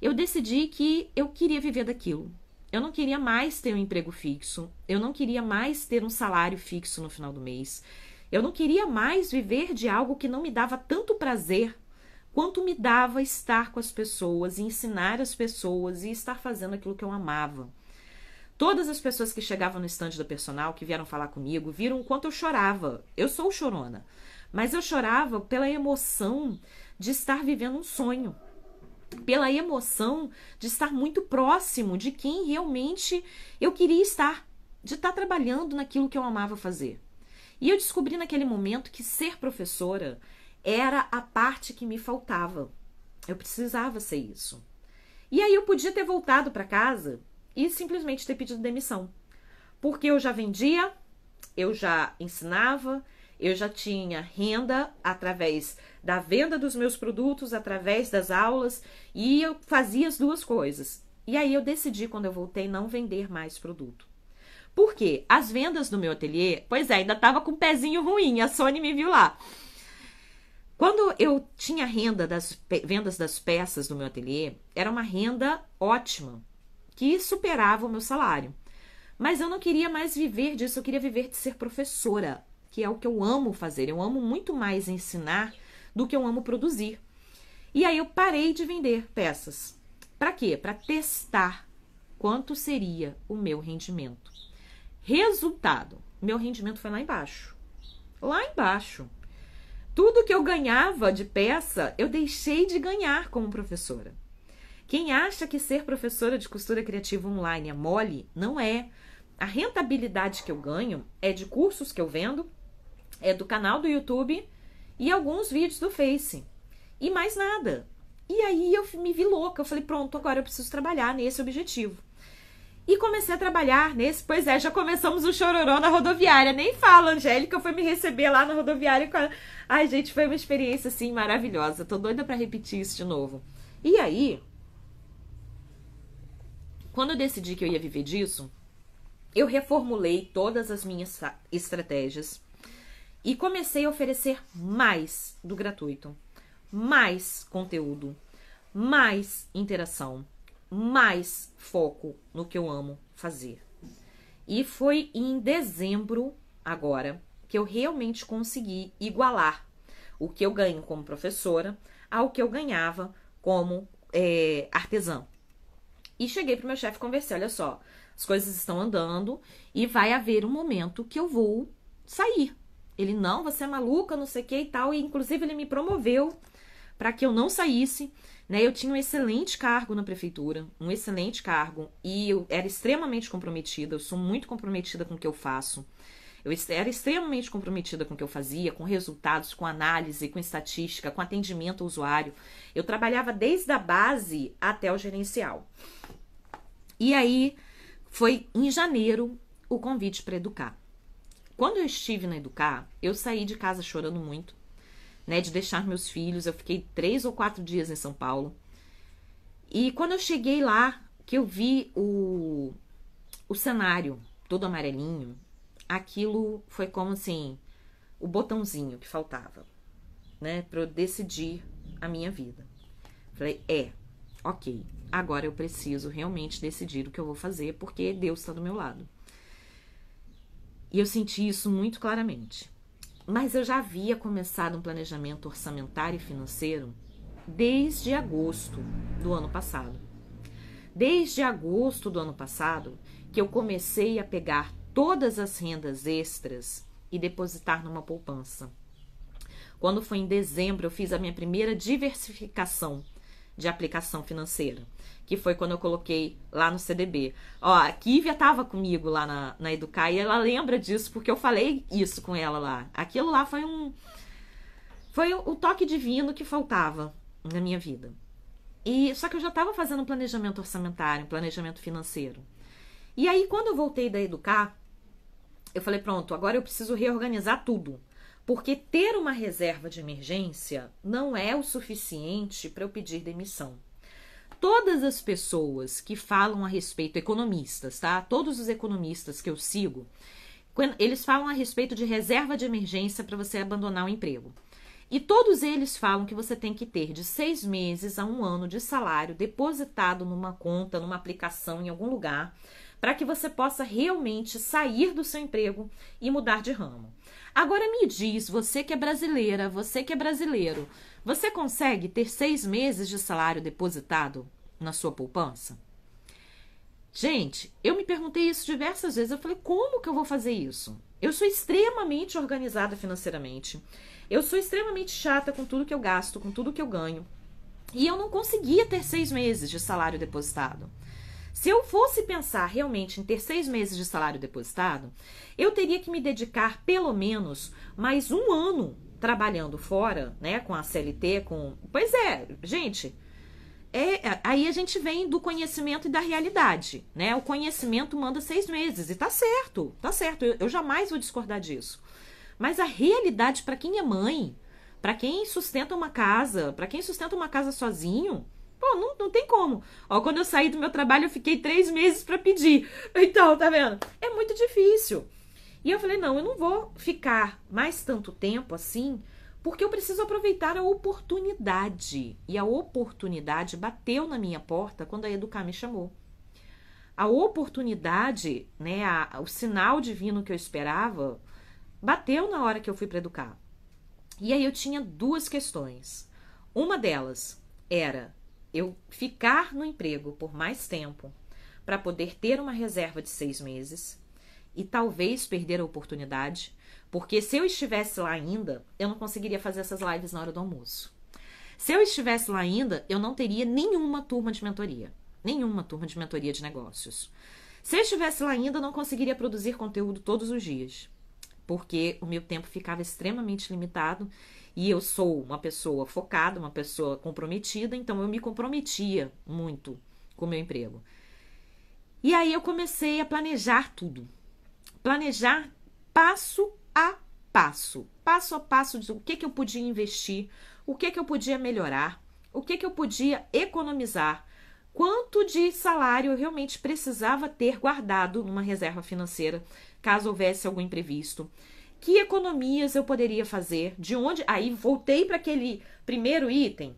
eu decidi que eu queria viver daquilo. Eu não queria mais ter um emprego fixo, eu não queria mais ter um salário fixo no final do mês. Eu não queria mais viver de algo que não me dava tanto prazer quanto me dava estar com as pessoas e ensinar as pessoas e estar fazendo aquilo que eu amava. Todas as pessoas que chegavam no estande da personal, que vieram falar comigo, viram o quanto eu chorava. Eu sou chorona, mas eu chorava pela emoção de estar vivendo um sonho, pela emoção de estar muito próximo de quem realmente eu queria estar, de estar trabalhando naquilo que eu amava fazer. E eu descobri naquele momento que ser professora era a parte que me faltava. Eu precisava ser isso. E aí eu podia ter voltado para casa e simplesmente ter pedido demissão. Porque eu já vendia, eu já ensinava, eu já tinha renda através da venda dos meus produtos, através das aulas, e eu fazia as duas coisas. E aí eu decidi, quando eu voltei, não vender mais produto. Por quê? As vendas do meu ateliê, pois é, ainda estava com um pezinho ruim, a Sony me viu lá. Quando eu tinha renda das vendas das peças do meu ateliê, era uma renda ótima, que superava o meu salário. Mas eu não queria mais viver disso, eu queria viver de ser professora, que é o que eu amo fazer. Eu amo muito mais ensinar do que eu amo produzir. E aí eu parei de vender peças. Para quê? Para testar quanto seria o meu rendimento. Resultado: meu rendimento foi lá embaixo. Lá embaixo. Tudo que eu ganhava de peça, eu deixei de ganhar como professora. Quem acha que ser professora de costura criativa online é mole, não é. A rentabilidade que eu ganho é de cursos que eu vendo, é do canal do YouTube e alguns vídeos do Face. E mais nada. E aí eu me vi louca, eu falei, pronto, agora eu preciso trabalhar nesse objetivo. E comecei a trabalhar nesse. Pois é, já começamos o chororô na rodoviária. Nem fala, Angélica foi me receber lá na rodoviária. Com a... Ai, gente, foi uma experiência assim maravilhosa. Tô doida para repetir isso de novo. E aí, quando eu decidi que eu ia viver disso, eu reformulei todas as minhas estratégias e comecei a oferecer mais do gratuito, mais conteúdo, mais interação mais foco no que eu amo fazer. E foi em dezembro, agora, que eu realmente consegui igualar o que eu ganho como professora ao que eu ganhava como é, artesã. E cheguei para o meu chefe e conversei: olha só, as coisas estão andando e vai haver um momento que eu vou sair. Ele, não, você é maluca, não sei o que e tal. E inclusive ele me promoveu para que eu não saísse né? Eu tinha um excelente cargo na prefeitura, um excelente cargo, e eu era extremamente comprometida, eu sou muito comprometida com o que eu faço. Eu era extremamente comprometida com o que eu fazia, com resultados, com análise, com estatística, com atendimento ao usuário. Eu trabalhava desde a base até o gerencial. E aí foi em janeiro o convite para educar. Quando eu estive na Educar, eu saí de casa chorando muito, né, de deixar meus filhos. Eu fiquei três ou quatro dias em São Paulo. E quando eu cheguei lá, que eu vi o, o cenário todo amarelinho, aquilo foi como assim, o botãozinho que faltava, né, para eu decidir a minha vida. Falei, é, ok, agora eu preciso realmente decidir o que eu vou fazer porque Deus está do meu lado. E eu senti isso muito claramente mas eu já havia começado um planejamento orçamentário e financeiro desde agosto do ano passado. Desde agosto do ano passado, que eu comecei a pegar todas as rendas extras e depositar numa poupança. Quando foi em dezembro, eu fiz a minha primeira diversificação de aplicação financeira que foi quando eu coloquei lá no CDB. Ó, a Kívia tava comigo lá na, na Educar e ela lembra disso porque eu falei isso com ela lá. Aquilo lá foi um. Foi o toque divino que faltava na minha vida. E só que eu já estava fazendo um planejamento orçamentário, um planejamento financeiro. E aí quando eu voltei da Educar, eu falei pronto, agora eu preciso reorganizar tudo, porque ter uma reserva de emergência não é o suficiente para eu pedir demissão. Todas as pessoas que falam a respeito, economistas, tá? Todos os economistas que eu sigo, eles falam a respeito de reserva de emergência para você abandonar o emprego. E todos eles falam que você tem que ter de seis meses a um ano de salário depositado numa conta, numa aplicação, em algum lugar, para que você possa realmente sair do seu emprego e mudar de ramo. Agora me diz, você que é brasileira, você que é brasileiro, você consegue ter seis meses de salário depositado na sua poupança? Gente, eu me perguntei isso diversas vezes. Eu falei, como que eu vou fazer isso? Eu sou extremamente organizada financeiramente. Eu sou extremamente chata com tudo que eu gasto, com tudo que eu ganho. E eu não conseguia ter seis meses de salário depositado. Se eu fosse pensar realmente em ter seis meses de salário depositado, eu teria que me dedicar pelo menos mais um ano trabalhando fora, né, com a CLT, com. Pois é, gente. É, aí a gente vem do conhecimento e da realidade, né? O conhecimento manda seis meses e tá certo, tá certo. Eu, eu jamais vou discordar disso. Mas a realidade para quem é mãe, para quem sustenta uma casa, para quem sustenta uma casa sozinho, pô, não, não tem como. Ó, quando eu saí do meu trabalho, eu fiquei três meses para pedir. Então, tá vendo? É muito difícil. E eu falei: não, eu não vou ficar mais tanto tempo assim, porque eu preciso aproveitar a oportunidade. E a oportunidade bateu na minha porta quando a Educar me chamou. A oportunidade, né, a, o sinal divino que eu esperava, bateu na hora que eu fui para Educar. E aí eu tinha duas questões. Uma delas era eu ficar no emprego por mais tempo para poder ter uma reserva de seis meses e talvez perder a oportunidade, porque se eu estivesse lá ainda, eu não conseguiria fazer essas lives na hora do almoço. Se eu estivesse lá ainda, eu não teria nenhuma turma de mentoria, nenhuma turma de mentoria de negócios. Se eu estivesse lá ainda, eu não conseguiria produzir conteúdo todos os dias, porque o meu tempo ficava extremamente limitado e eu sou uma pessoa focada, uma pessoa comprometida, então eu me comprometia muito com o meu emprego. E aí eu comecei a planejar tudo planejar passo a passo, passo a passo de o que, que eu podia investir, o que, que eu podia melhorar, o que, que eu podia economizar, quanto de salário eu realmente precisava ter guardado numa reserva financeira, caso houvesse algum imprevisto. Que economias eu poderia fazer? De onde? Aí voltei para aquele primeiro item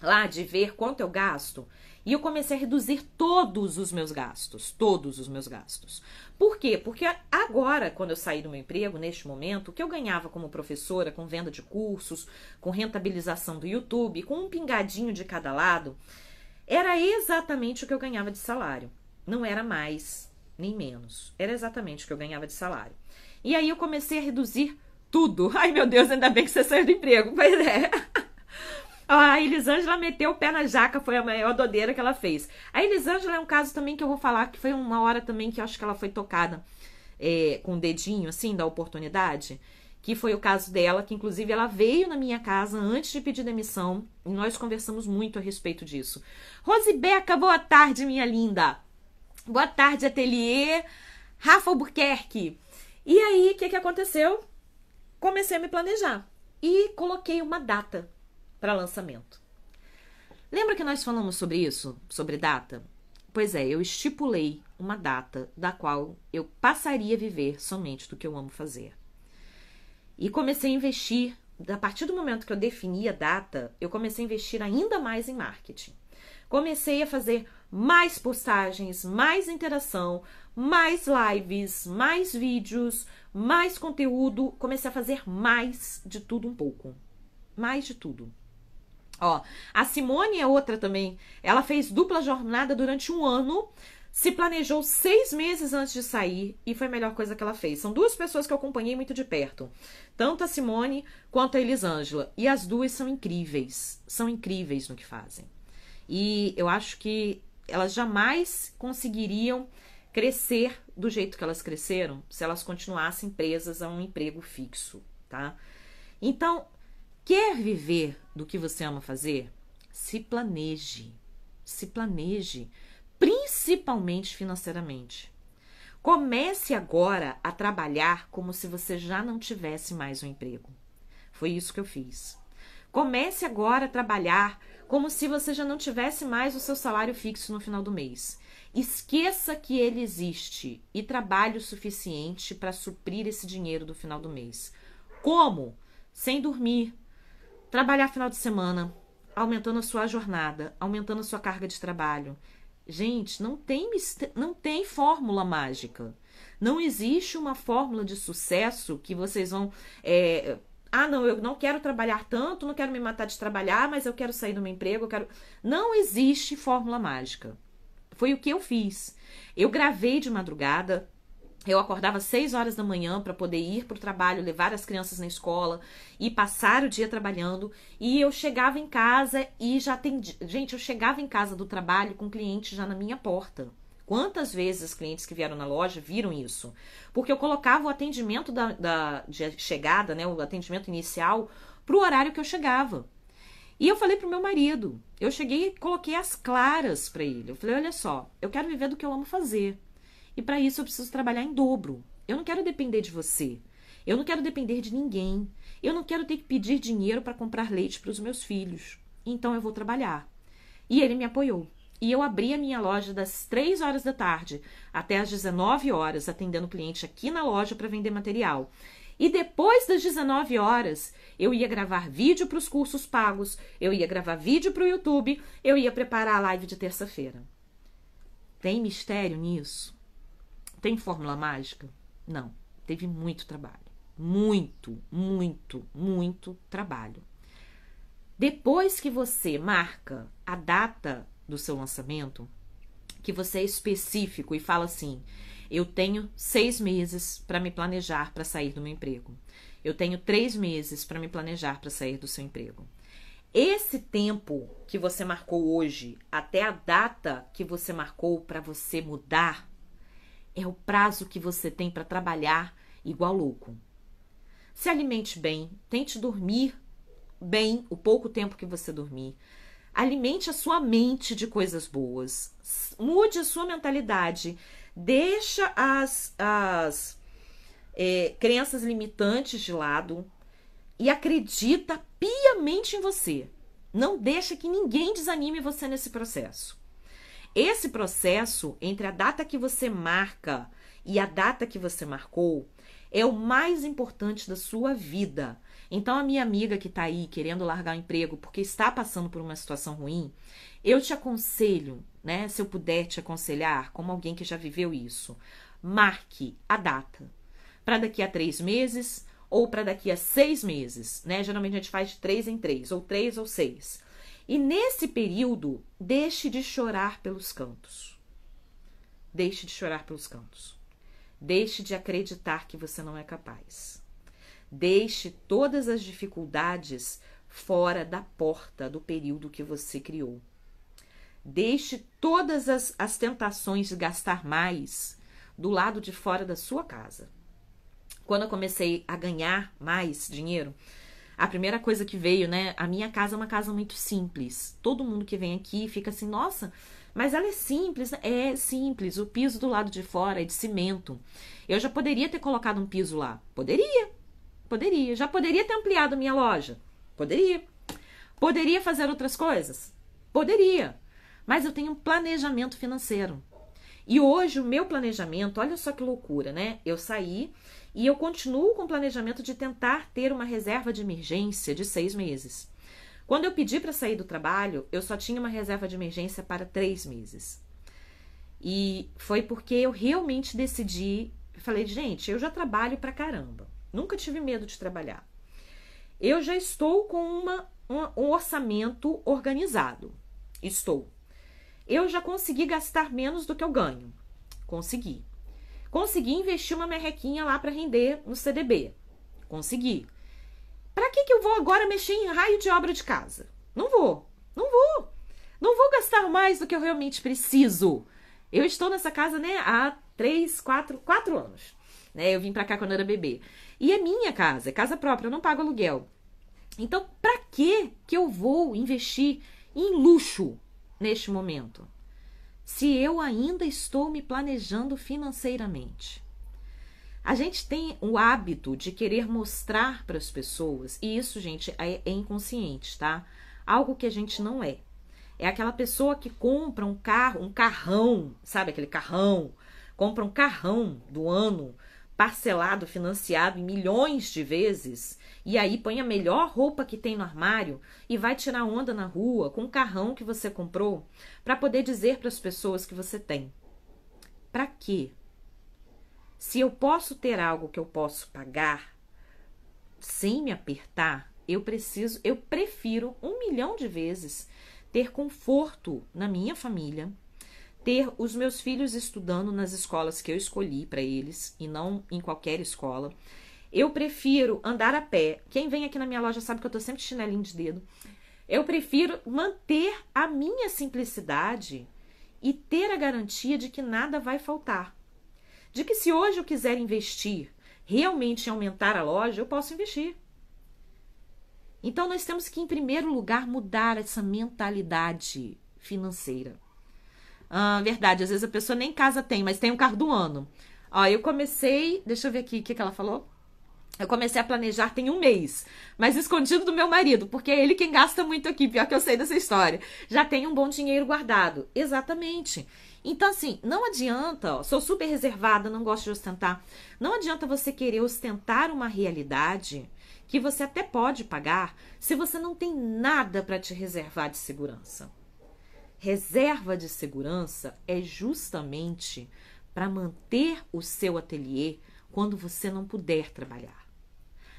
lá de ver quanto eu gasto. E eu comecei a reduzir todos os meus gastos, todos os meus gastos. Por quê? Porque agora, quando eu saí do meu emprego, neste momento, o que eu ganhava como professora, com venda de cursos, com rentabilização do YouTube, com um pingadinho de cada lado, era exatamente o que eu ganhava de salário. Não era mais nem menos. Era exatamente o que eu ganhava de salário. E aí eu comecei a reduzir tudo. Ai, meu Deus, ainda bem que você saiu do emprego. Pois é. A Elisângela meteu o pé na jaca, foi a maior dodeira que ela fez. A Elisângela é um caso também que eu vou falar, que foi uma hora também que eu acho que ela foi tocada é, com o dedinho, assim, da oportunidade. Que foi o caso dela, que inclusive ela veio na minha casa antes de pedir demissão. E nós conversamos muito a respeito disso. Rosibeca, boa tarde, minha linda. Boa tarde, ateliê. Rafa Albuquerque. E aí, o que, que aconteceu? Comecei a me planejar. E coloquei uma data para lançamento. Lembra que nós falamos sobre isso? Sobre data? Pois é, eu estipulei uma data da qual eu passaria a viver somente do que eu amo fazer. E comecei a investir, a partir do momento que eu defini a data, eu comecei a investir ainda mais em marketing. Comecei a fazer mais postagens, mais interação, mais lives, mais vídeos, mais conteúdo. Comecei a fazer mais de tudo um pouco. Mais de tudo. Ó, a Simone é outra também. Ela fez dupla jornada durante um ano, se planejou seis meses antes de sair e foi a melhor coisa que ela fez. São duas pessoas que eu acompanhei muito de perto, tanto a Simone quanto a Elisângela. E as duas são incríveis, são incríveis no que fazem. E eu acho que elas jamais conseguiriam crescer do jeito que elas cresceram se elas continuassem presas a um emprego fixo, tá? Então, quer viver do que você ama fazer, se planeje. Se planeje, principalmente financeiramente. Comece agora a trabalhar como se você já não tivesse mais um emprego. Foi isso que eu fiz. Comece agora a trabalhar como se você já não tivesse mais o seu salário fixo no final do mês. Esqueça que ele existe e trabalhe o suficiente para suprir esse dinheiro do final do mês. Como? Sem dormir, Trabalhar final de semana, aumentando a sua jornada, aumentando a sua carga de trabalho. Gente, não tem, não tem fórmula mágica. Não existe uma fórmula de sucesso que vocês vão. É, ah, não, eu não quero trabalhar tanto, não quero me matar de trabalhar, mas eu quero sair do meu emprego, eu quero. Não existe fórmula mágica. Foi o que eu fiz. Eu gravei de madrugada, eu acordava às 6 horas da manhã para poder ir para o trabalho, levar as crianças na escola e passar o dia trabalhando. E eu chegava em casa e já atendia. Gente, eu chegava em casa do trabalho com o cliente já na minha porta. Quantas vezes os clientes que vieram na loja viram isso? Porque eu colocava o atendimento da, da de chegada, né, o atendimento inicial, para o horário que eu chegava. E eu falei pro meu marido. Eu cheguei e coloquei as claras para ele. Eu falei: olha só, eu quero viver do que eu amo fazer. E para isso eu preciso trabalhar em dobro. Eu não quero depender de você. Eu não quero depender de ninguém. Eu não quero ter que pedir dinheiro para comprar leite para os meus filhos. Então eu vou trabalhar. E ele me apoiou. E eu abri a minha loja das 3 horas da tarde até as 19 horas, atendendo cliente aqui na loja para vender material. E depois das 19 horas, eu ia gravar vídeo para os cursos pagos, eu ia gravar vídeo para o YouTube, eu ia preparar a live de terça-feira. Tem mistério nisso? Tem fórmula mágica? Não. Teve muito trabalho. Muito, muito, muito trabalho. Depois que você marca a data do seu lançamento, que você é específico e fala assim: eu tenho seis meses para me planejar para sair do meu emprego. Eu tenho três meses para me planejar para sair do seu emprego. Esse tempo que você marcou hoje, até a data que você marcou para você mudar é o prazo que você tem para trabalhar igual louco. Se alimente bem, tente dormir bem o pouco tempo que você dormir. Alimente a sua mente de coisas boas. Mude a sua mentalidade. Deixa as, as é, crenças limitantes de lado e acredita piamente em você. Não deixa que ninguém desanime você nesse processo. Esse processo, entre a data que você marca e a data que você marcou, é o mais importante da sua vida. Então, a minha amiga que está aí querendo largar o emprego porque está passando por uma situação ruim, eu te aconselho, né? Se eu puder te aconselhar, como alguém que já viveu isso, marque a data. Para daqui a três meses ou para daqui a seis meses, né? Geralmente a gente faz de três em três, ou três ou seis. E nesse período, deixe de chorar pelos cantos. Deixe de chorar pelos cantos. Deixe de acreditar que você não é capaz. Deixe todas as dificuldades fora da porta do período que você criou. Deixe todas as, as tentações de gastar mais do lado de fora da sua casa. Quando eu comecei a ganhar mais dinheiro, a primeira coisa que veio, né? A minha casa é uma casa muito simples. Todo mundo que vem aqui fica assim, nossa, mas ela é simples, é simples. O piso do lado de fora é de cimento. Eu já poderia ter colocado um piso lá. Poderia. Poderia. Já poderia ter ampliado minha loja. Poderia. Poderia fazer outras coisas? Poderia. Mas eu tenho um planejamento financeiro. E hoje o meu planejamento, olha só que loucura, né? Eu saí e eu continuo com o planejamento de tentar ter uma reserva de emergência de seis meses. Quando eu pedi para sair do trabalho, eu só tinha uma reserva de emergência para três meses. E foi porque eu realmente decidi. Falei, gente, eu já trabalho pra caramba. Nunca tive medo de trabalhar. Eu já estou com uma, uma, um orçamento organizado. Estou. Eu já consegui gastar menos do que eu ganho. Consegui. Consegui investir uma merrequinha lá para render no CDB. Consegui. Para que, que eu vou agora mexer em raio de obra de casa? Não vou. Não vou. Não vou gastar mais do que eu realmente preciso. Eu estou nessa casa, né, há três, quatro, quatro anos. Né? Eu vim para cá quando eu era bebê. E é minha casa, é casa própria, eu não pago aluguel. Então, para que que eu vou investir em luxo neste momento? se eu ainda estou me planejando financeiramente. A gente tem o hábito de querer mostrar para as pessoas, e isso, gente, é, é inconsciente, tá? Algo que a gente não é. É aquela pessoa que compra um carro, um carrão, sabe aquele carrão? Compra um carrão do ano parcelado, financiado em milhões de vezes, e aí põe a melhor roupa que tem no armário e vai tirar onda na rua com o carrão que você comprou para poder dizer para as pessoas que você tem. Para quê? Se eu posso ter algo que eu posso pagar sem me apertar, eu preciso, eu prefiro um milhão de vezes ter conforto na minha família, ter os meus filhos estudando nas escolas que eu escolhi para eles e não em qualquer escola. Eu prefiro andar a pé. Quem vem aqui na minha loja sabe que eu tô sempre chinelinho de dedo. Eu prefiro manter a minha simplicidade e ter a garantia de que nada vai faltar. De que se hoje eu quiser investir, realmente em aumentar a loja, eu posso investir. Então nós temos que em primeiro lugar mudar essa mentalidade financeira. Ah, verdade, às vezes a pessoa nem casa tem, mas tem um carro do ano. Ó, eu comecei. Deixa eu ver aqui o que, que ela falou. Eu comecei a planejar tem um mês, mas escondido do meu marido, porque é ele quem gasta muito aqui, pior que eu sei dessa história. Já tem um bom dinheiro guardado. Exatamente. Então, assim, não adianta, ó, sou super reservada, não gosto de ostentar. Não adianta você querer ostentar uma realidade que você até pode pagar se você não tem nada para te reservar de segurança. Reserva de segurança é justamente para manter o seu ateliê quando você não puder trabalhar.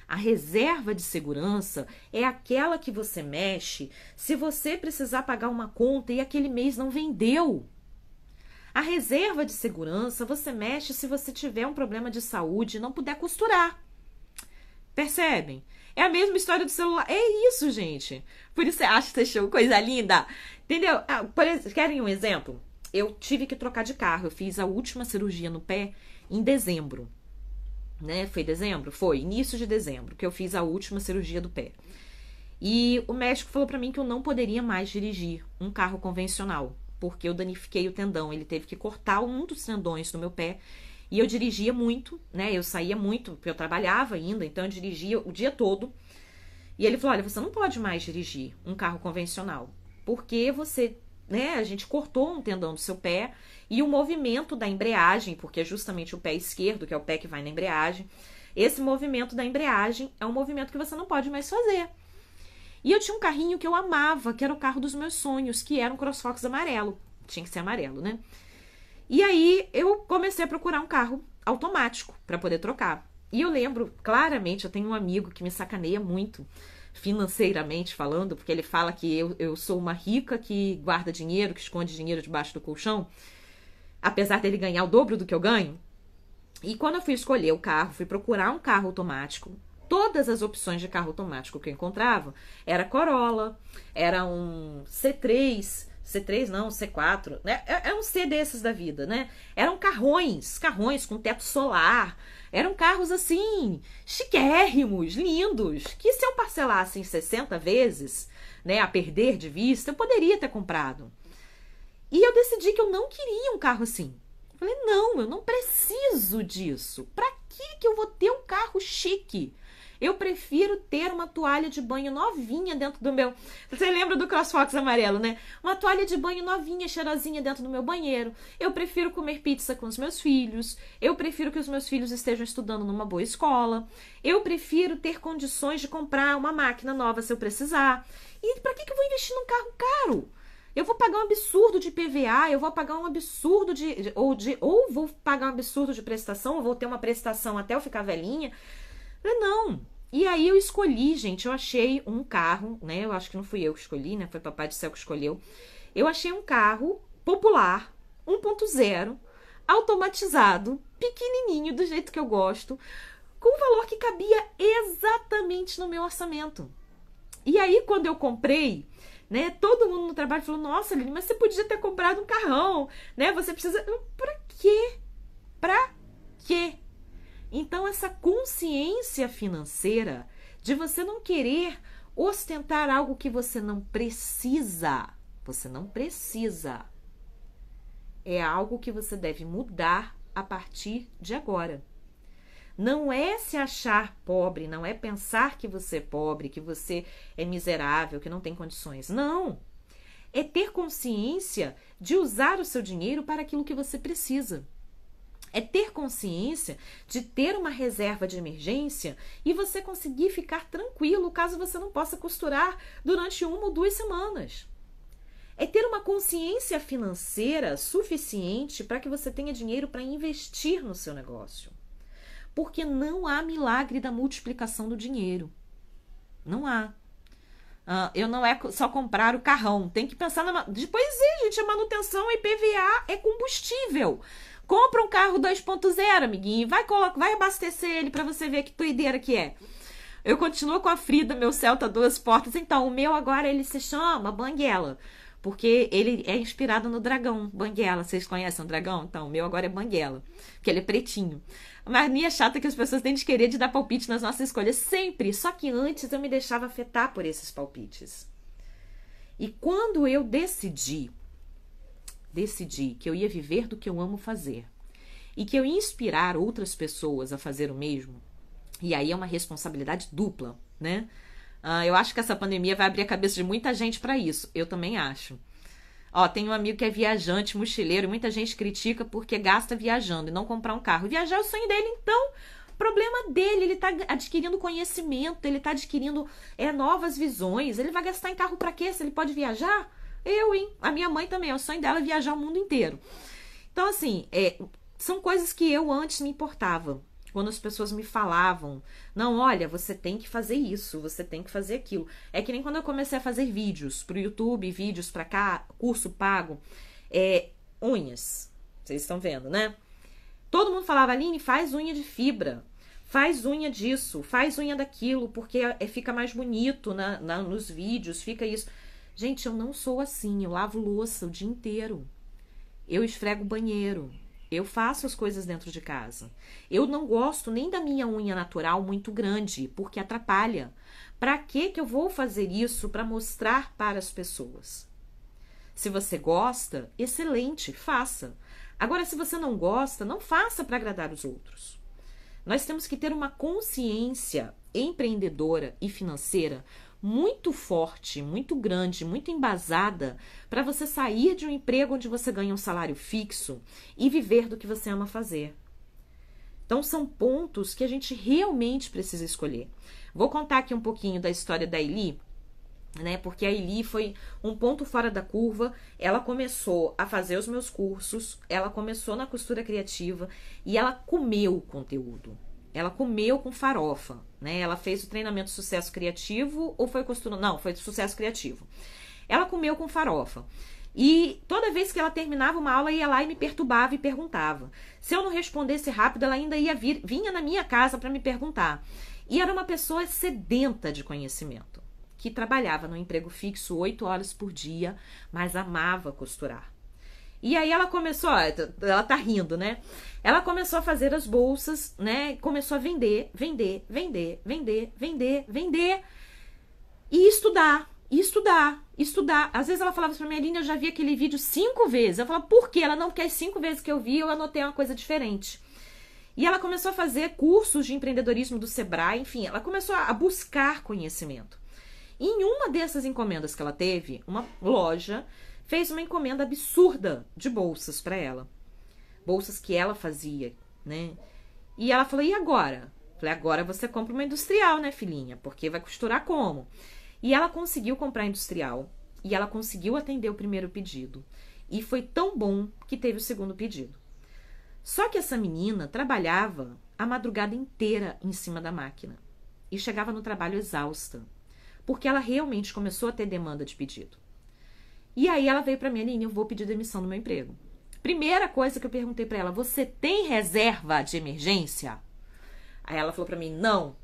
A reserva de segurança é aquela que você mexe se você precisar pagar uma conta e aquele mês não vendeu. A reserva de segurança você mexe se você tiver um problema de saúde e não puder costurar. Percebem? É a mesma história do celular. É isso, gente. Por isso você acha que achou coisa linda. Entendeu? Ah, exemplo, querem um exemplo? Eu tive que trocar de carro. Eu fiz a última cirurgia no pé em dezembro. Né? Foi dezembro? Foi, início de dezembro, que eu fiz a última cirurgia do pé. E o médico falou para mim que eu não poderia mais dirigir um carro convencional, porque eu danifiquei o tendão. Ele teve que cortar um dos tendões do meu pé e eu dirigia muito, né? Eu saía muito, porque eu trabalhava ainda, então eu dirigia o dia todo. E ele falou: olha, você não pode mais dirigir um carro convencional, porque você, né? A gente cortou um tendão do seu pé e o movimento da embreagem, porque é justamente o pé esquerdo, que é o pé que vai na embreagem, esse movimento da embreagem é um movimento que você não pode mais fazer. E eu tinha um carrinho que eu amava, que era o carro dos meus sonhos, que era um CrossFox amarelo. Tinha que ser amarelo, né? E aí eu comecei a procurar um carro automático para poder trocar. E eu lembro claramente, eu tenho um amigo que me sacaneia muito financeiramente falando, porque ele fala que eu, eu sou uma rica que guarda dinheiro, que esconde dinheiro debaixo do colchão, apesar dele ganhar o dobro do que eu ganho. E quando eu fui escolher o carro, fui procurar um carro automático, todas as opções de carro automático que eu encontrava era Corolla, era um C3, C3 não, C4, né? É, é, um C desses da vida, né? Eram carrões, carrões com teto solar. Eram carros assim, chiquérrimos, lindos, que se eu parcelasse em 60 vezes, né, a perder de vista, eu poderia ter comprado. E eu decidi que eu não queria um carro assim. falei, não, eu não preciso disso. Pra que que eu vou ter um carro chique? Eu prefiro ter uma toalha de banho novinha dentro do meu. Você lembra do CrossFox amarelo, né? Uma toalha de banho novinha, cheirosinha dentro do meu banheiro. Eu prefiro comer pizza com os meus filhos. Eu prefiro que os meus filhos estejam estudando numa boa escola. Eu prefiro ter condições de comprar uma máquina nova se eu precisar. E para que, que eu vou investir num carro caro? Eu vou pagar um absurdo de PVA, eu vou pagar um absurdo de. Ou, de, ou vou pagar um absurdo de prestação, ou vou ter uma prestação até eu ficar velhinha. Eu não. E aí eu escolhi, gente, eu achei um carro, né? Eu acho que não fui eu que escolhi, né? Foi Papai do Céu que escolheu. Eu achei um carro popular, 1.0, automatizado, pequenininho, do jeito que eu gosto, com um valor que cabia exatamente no meu orçamento. E aí quando eu comprei, né? Todo mundo no trabalho falou: "Nossa, Lili, mas você podia ter comprado um carrão, né? Você precisa Para quê? Para quê? Então, essa consciência financeira de você não querer ostentar algo que você não precisa, você não precisa, é algo que você deve mudar a partir de agora. Não é se achar pobre, não é pensar que você é pobre, que você é miserável, que não tem condições. Não! É ter consciência de usar o seu dinheiro para aquilo que você precisa. É ter consciência de ter uma reserva de emergência e você conseguir ficar tranquilo caso você não possa costurar durante uma ou duas semanas. É ter uma consciência financeira suficiente para que você tenha dinheiro para investir no seu negócio. Porque não há milagre da multiplicação do dinheiro. Não há. Ah, eu não é só comprar o carrão. Tem que pensar na. Depois, é, gente, a manutenção, a IPVA é combustível. Compra um carro 2.0, amiguinho. Vai, coloca, vai abastecer ele para você ver que doideira que é. Eu continuo com a Frida, meu Celta duas portas. Então, o meu agora ele se chama Banguela, porque ele é inspirado no dragão Banguela. Vocês conhecem o dragão? Então, o meu agora é Banguela, porque ele é pretinho. Mas minha chata é que as pessoas têm de querer de dar palpite nas nossas escolhas sempre. Só que antes eu me deixava afetar por esses palpites. E quando eu decidi decidi que eu ia viver do que eu amo fazer e que eu ia inspirar outras pessoas a fazer o mesmo, e aí é uma responsabilidade dupla, né? Uh, eu acho que essa pandemia vai abrir a cabeça de muita gente para isso. Eu também acho. Ó, tem um amigo que é viajante, mochileiro, e muita gente critica porque gasta viajando e não comprar um carro. Viajar é o sonho dele, então, problema dele, ele tá adquirindo conhecimento, ele tá adquirindo é, novas visões. Ele vai gastar em carro para quê? Se ele pode viajar? Eu, hein? A minha mãe também, é o sonho dela é viajar o mundo inteiro. Então, assim, é, são coisas que eu antes me importava. Quando as pessoas me falavam, não, olha, você tem que fazer isso, você tem que fazer aquilo. É que nem quando eu comecei a fazer vídeos pro YouTube, vídeos pra cá, curso pago, é, unhas. Vocês estão vendo, né? Todo mundo falava, Aline, faz unha de fibra, faz unha disso, faz unha daquilo, porque é, fica mais bonito na, na, nos vídeos, fica isso. Gente, eu não sou assim. Eu lavo louça o dia inteiro. Eu esfrego o banheiro. Eu faço as coisas dentro de casa. Eu não gosto nem da minha unha natural muito grande, porque atrapalha. Para que que eu vou fazer isso para mostrar para as pessoas? Se você gosta, excelente, faça. Agora se você não gosta, não faça para agradar os outros. Nós temos que ter uma consciência empreendedora e financeira muito forte, muito grande, muito embasada para você sair de um emprego onde você ganha um salário fixo e viver do que você ama fazer. Então são pontos que a gente realmente precisa escolher. Vou contar aqui um pouquinho da história da Eli, né? Porque a Eli foi um ponto fora da curva. Ela começou a fazer os meus cursos, ela começou na costura criativa e ela comeu o conteúdo. Ela comeu com farofa, né? Ela fez o treinamento sucesso criativo ou foi costura? Não, foi sucesso criativo. Ela comeu com farofa. E toda vez que ela terminava uma aula, ia lá e me perturbava e perguntava. Se eu não respondesse rápido, ela ainda ia vir, vinha na minha casa para me perguntar. E era uma pessoa sedenta de conhecimento, que trabalhava no emprego fixo oito horas por dia, mas amava costurar. E aí ela começou, ela tá rindo, né? Ela começou a fazer as bolsas, né? Começou a vender, vender, vender, vender, vender, vender. E estudar, e estudar, estudar. Às vezes ela falava para mim, Aline, eu já vi aquele vídeo cinco vezes. Eu falava, por que Ela não quer cinco vezes que eu vi, eu anotei uma coisa diferente. E ela começou a fazer cursos de empreendedorismo do Sebrae, enfim, ela começou a buscar conhecimento. E em uma dessas encomendas que ela teve, uma loja fez uma encomenda absurda de bolsas para ela. Bolsas que ela fazia, né? E ela falou: "E agora?" Falei: "Agora você compra uma industrial, né, filhinha? Porque vai costurar como?" E ela conseguiu comprar industrial e ela conseguiu atender o primeiro pedido. E foi tão bom que teve o segundo pedido. Só que essa menina trabalhava a madrugada inteira em cima da máquina e chegava no trabalho exausta, porque ela realmente começou a ter demanda de pedido. E aí ela veio para mim, Aline, eu vou pedir demissão do meu emprego. Primeira coisa que eu perguntei para ela, você tem reserva de emergência? Aí ela falou para mim, não,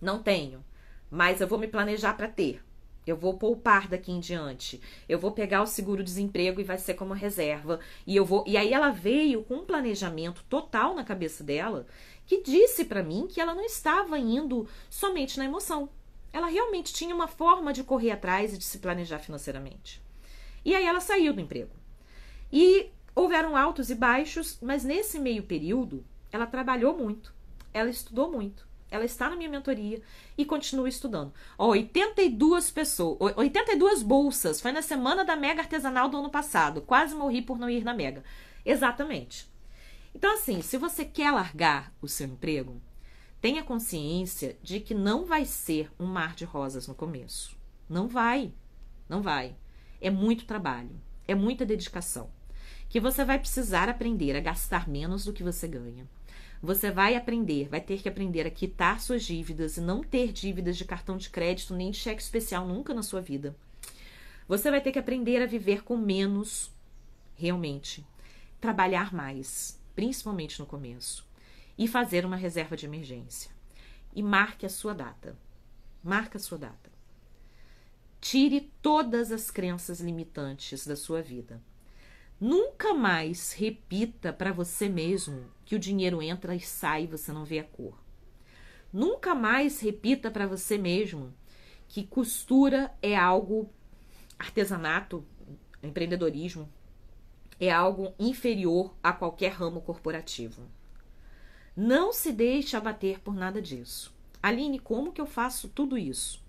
não tenho, mas eu vou me planejar para ter. Eu vou poupar daqui em diante. Eu vou pegar o seguro-desemprego e vai ser como reserva. E eu vou. E aí ela veio com um planejamento total na cabeça dela que disse para mim que ela não estava indo somente na emoção. Ela realmente tinha uma forma de correr atrás e de se planejar financeiramente. E aí ela saiu do emprego. E houveram altos e baixos, mas nesse meio período ela trabalhou muito, ela estudou muito. Ela está na minha mentoria e continua estudando. Ó, 82 pessoas, 82 bolsas. Foi na semana da Mega Artesanal do ano passado. Quase morri por não ir na Mega. Exatamente. Então assim, se você quer largar o seu emprego, tenha consciência de que não vai ser um mar de rosas no começo. Não vai. Não vai é muito trabalho, é muita dedicação. Que você vai precisar aprender a gastar menos do que você ganha. Você vai aprender, vai ter que aprender a quitar suas dívidas e não ter dívidas de cartão de crédito nem de cheque especial nunca na sua vida. Você vai ter que aprender a viver com menos, realmente. Trabalhar mais, principalmente no começo. E fazer uma reserva de emergência. E marque a sua data. Marca a sua data. Tire todas as crenças limitantes da sua vida. Nunca mais repita para você mesmo que o dinheiro entra e sai e você não vê a cor. Nunca mais repita para você mesmo que costura é algo artesanato, empreendedorismo é algo inferior a qualquer ramo corporativo. Não se deixe abater por nada disso. Aline, como que eu faço tudo isso?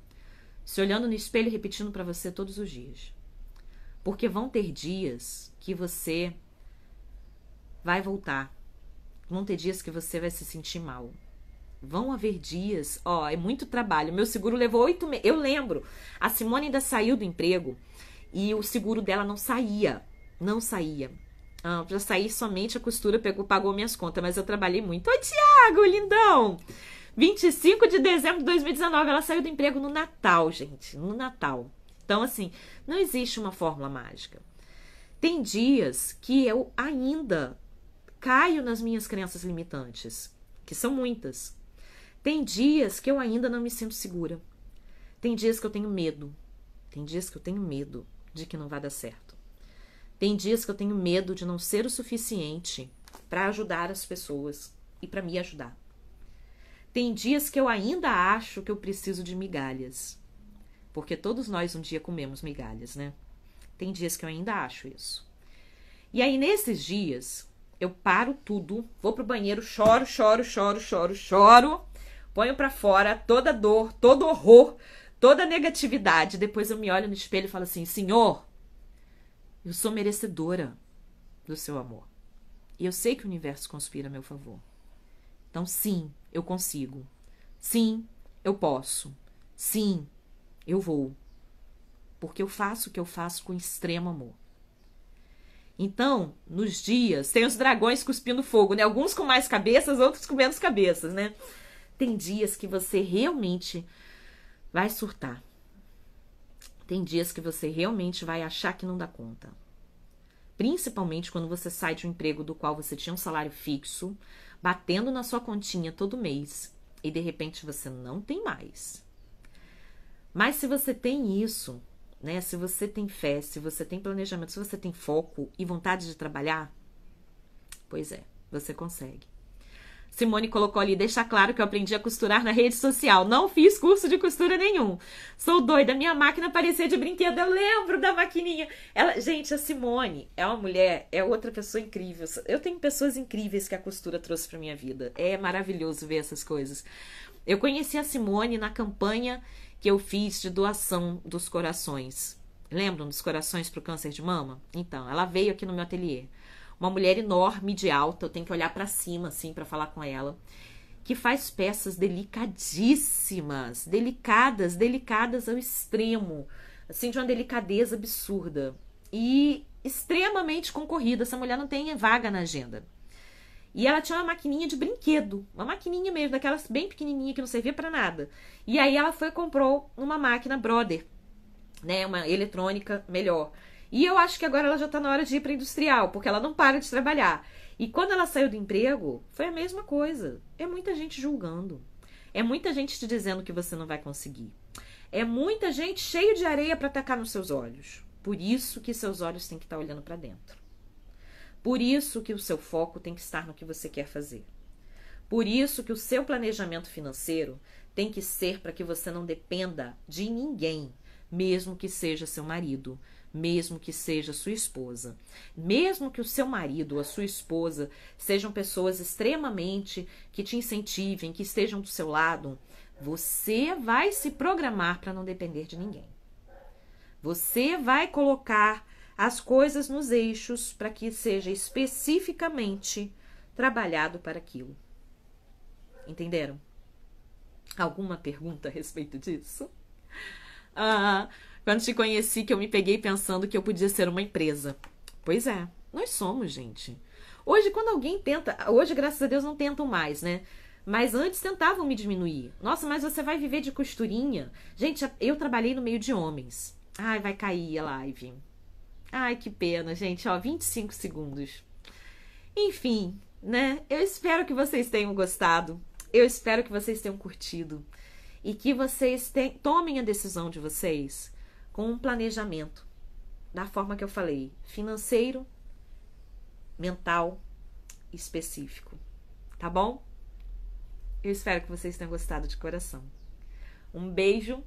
se olhando no espelho e repetindo para você todos os dias. Porque vão ter dias que você vai voltar. Vão ter dias que você vai se sentir mal. Vão haver dias, ó, é muito trabalho. Meu seguro levou oito meses. Eu lembro, a Simone ainda saiu do emprego e o seguro dela não saía. Não saía. Ah, pra sair somente a costura pegou, pagou minhas contas, mas eu trabalhei muito. Ô, Tiago, lindão! 25 de dezembro de 2019. Ela saiu do emprego no Natal, gente. No Natal. Então, assim, não existe uma fórmula mágica. Tem dias que eu ainda caio nas minhas crenças limitantes, que são muitas. Tem dias que eu ainda não me sinto segura. Tem dias que eu tenho medo. Tem dias que eu tenho medo de que não vai dar certo. Tem dias que eu tenho medo de não ser o suficiente para ajudar as pessoas e para me ajudar. Tem dias que eu ainda acho que eu preciso de migalhas. Porque todos nós um dia comemos migalhas, né? Tem dias que eu ainda acho isso. E aí, nesses dias, eu paro tudo, vou pro banheiro, choro, choro, choro, choro, choro, ponho para fora toda dor, todo horror, toda negatividade. Depois eu me olho no espelho e falo assim: Senhor, eu sou merecedora do seu amor. E eu sei que o universo conspira a meu favor. Então, sim, eu consigo. Sim, eu posso. Sim, eu vou. Porque eu faço o que eu faço com extremo amor. Então, nos dias, tem os dragões cuspindo fogo, né? Alguns com mais cabeças, outros com menos cabeças, né? Tem dias que você realmente vai surtar. Tem dias que você realmente vai achar que não dá conta. Principalmente quando você sai de um emprego do qual você tinha um salário fixo, batendo na sua continha todo mês e de repente você não tem mais. Mas se você tem isso, né? Se você tem fé, se você tem planejamento, se você tem foco e vontade de trabalhar, pois é, você consegue. Simone colocou ali, Deixa claro que eu aprendi a costurar na rede social. Não fiz curso de costura nenhum. Sou doida, minha máquina parecia de brinquedo. Eu lembro da maquininha. Ela, gente, a Simone é uma mulher, é outra pessoa incrível. Eu tenho pessoas incríveis que a costura trouxe para minha vida. É maravilhoso ver essas coisas. Eu conheci a Simone na campanha que eu fiz de doação dos corações. Lembram dos corações para o câncer de mama? Então, ela veio aqui no meu ateliê. Uma mulher enorme de alta, eu tenho que olhar para cima assim para falar com ela, que faz peças delicadíssimas, delicadas, delicadas ao extremo, assim de uma delicadeza absurda e extremamente concorrida. Essa mulher não tem vaga na agenda. E ela tinha uma maquininha de brinquedo, uma maquininha mesmo, daquelas bem pequenininha que não servia para nada. E aí ela foi e comprou uma máquina Brother, né, uma eletrônica melhor. E eu acho que agora ela já está na hora de ir para industrial, porque ela não para de trabalhar. E quando ela saiu do emprego, foi a mesma coisa. É muita gente julgando. É muita gente te dizendo que você não vai conseguir. É muita gente cheio de areia para atacar nos seus olhos. Por isso que seus olhos têm que estar tá olhando para dentro. Por isso que o seu foco tem que estar no que você quer fazer. Por isso que o seu planejamento financeiro tem que ser para que você não dependa de ninguém, mesmo que seja seu marido, mesmo que seja sua esposa. Mesmo que o seu marido ou a sua esposa sejam pessoas extremamente que te incentivem, que estejam do seu lado, você vai se programar para não depender de ninguém. Você vai colocar as coisas nos eixos para que seja especificamente trabalhado para aquilo. Entenderam? Alguma pergunta a respeito disso? Ah, quando te conheci, que eu me peguei pensando que eu podia ser uma empresa. Pois é, nós somos, gente. Hoje, quando alguém tenta, hoje, graças a Deus, não tentam mais, né? Mas antes tentavam me diminuir. Nossa, mas você vai viver de costurinha? Gente, eu trabalhei no meio de homens. Ai, vai cair a live. Ai, que pena, gente. Ó, 25 segundos. Enfim, né? Eu espero que vocês tenham gostado. Eu espero que vocês tenham curtido. E que vocês tomem a decisão de vocês com um planejamento, da forma que eu falei, financeiro, mental, específico. Tá bom? Eu espero que vocês tenham gostado de coração. Um beijo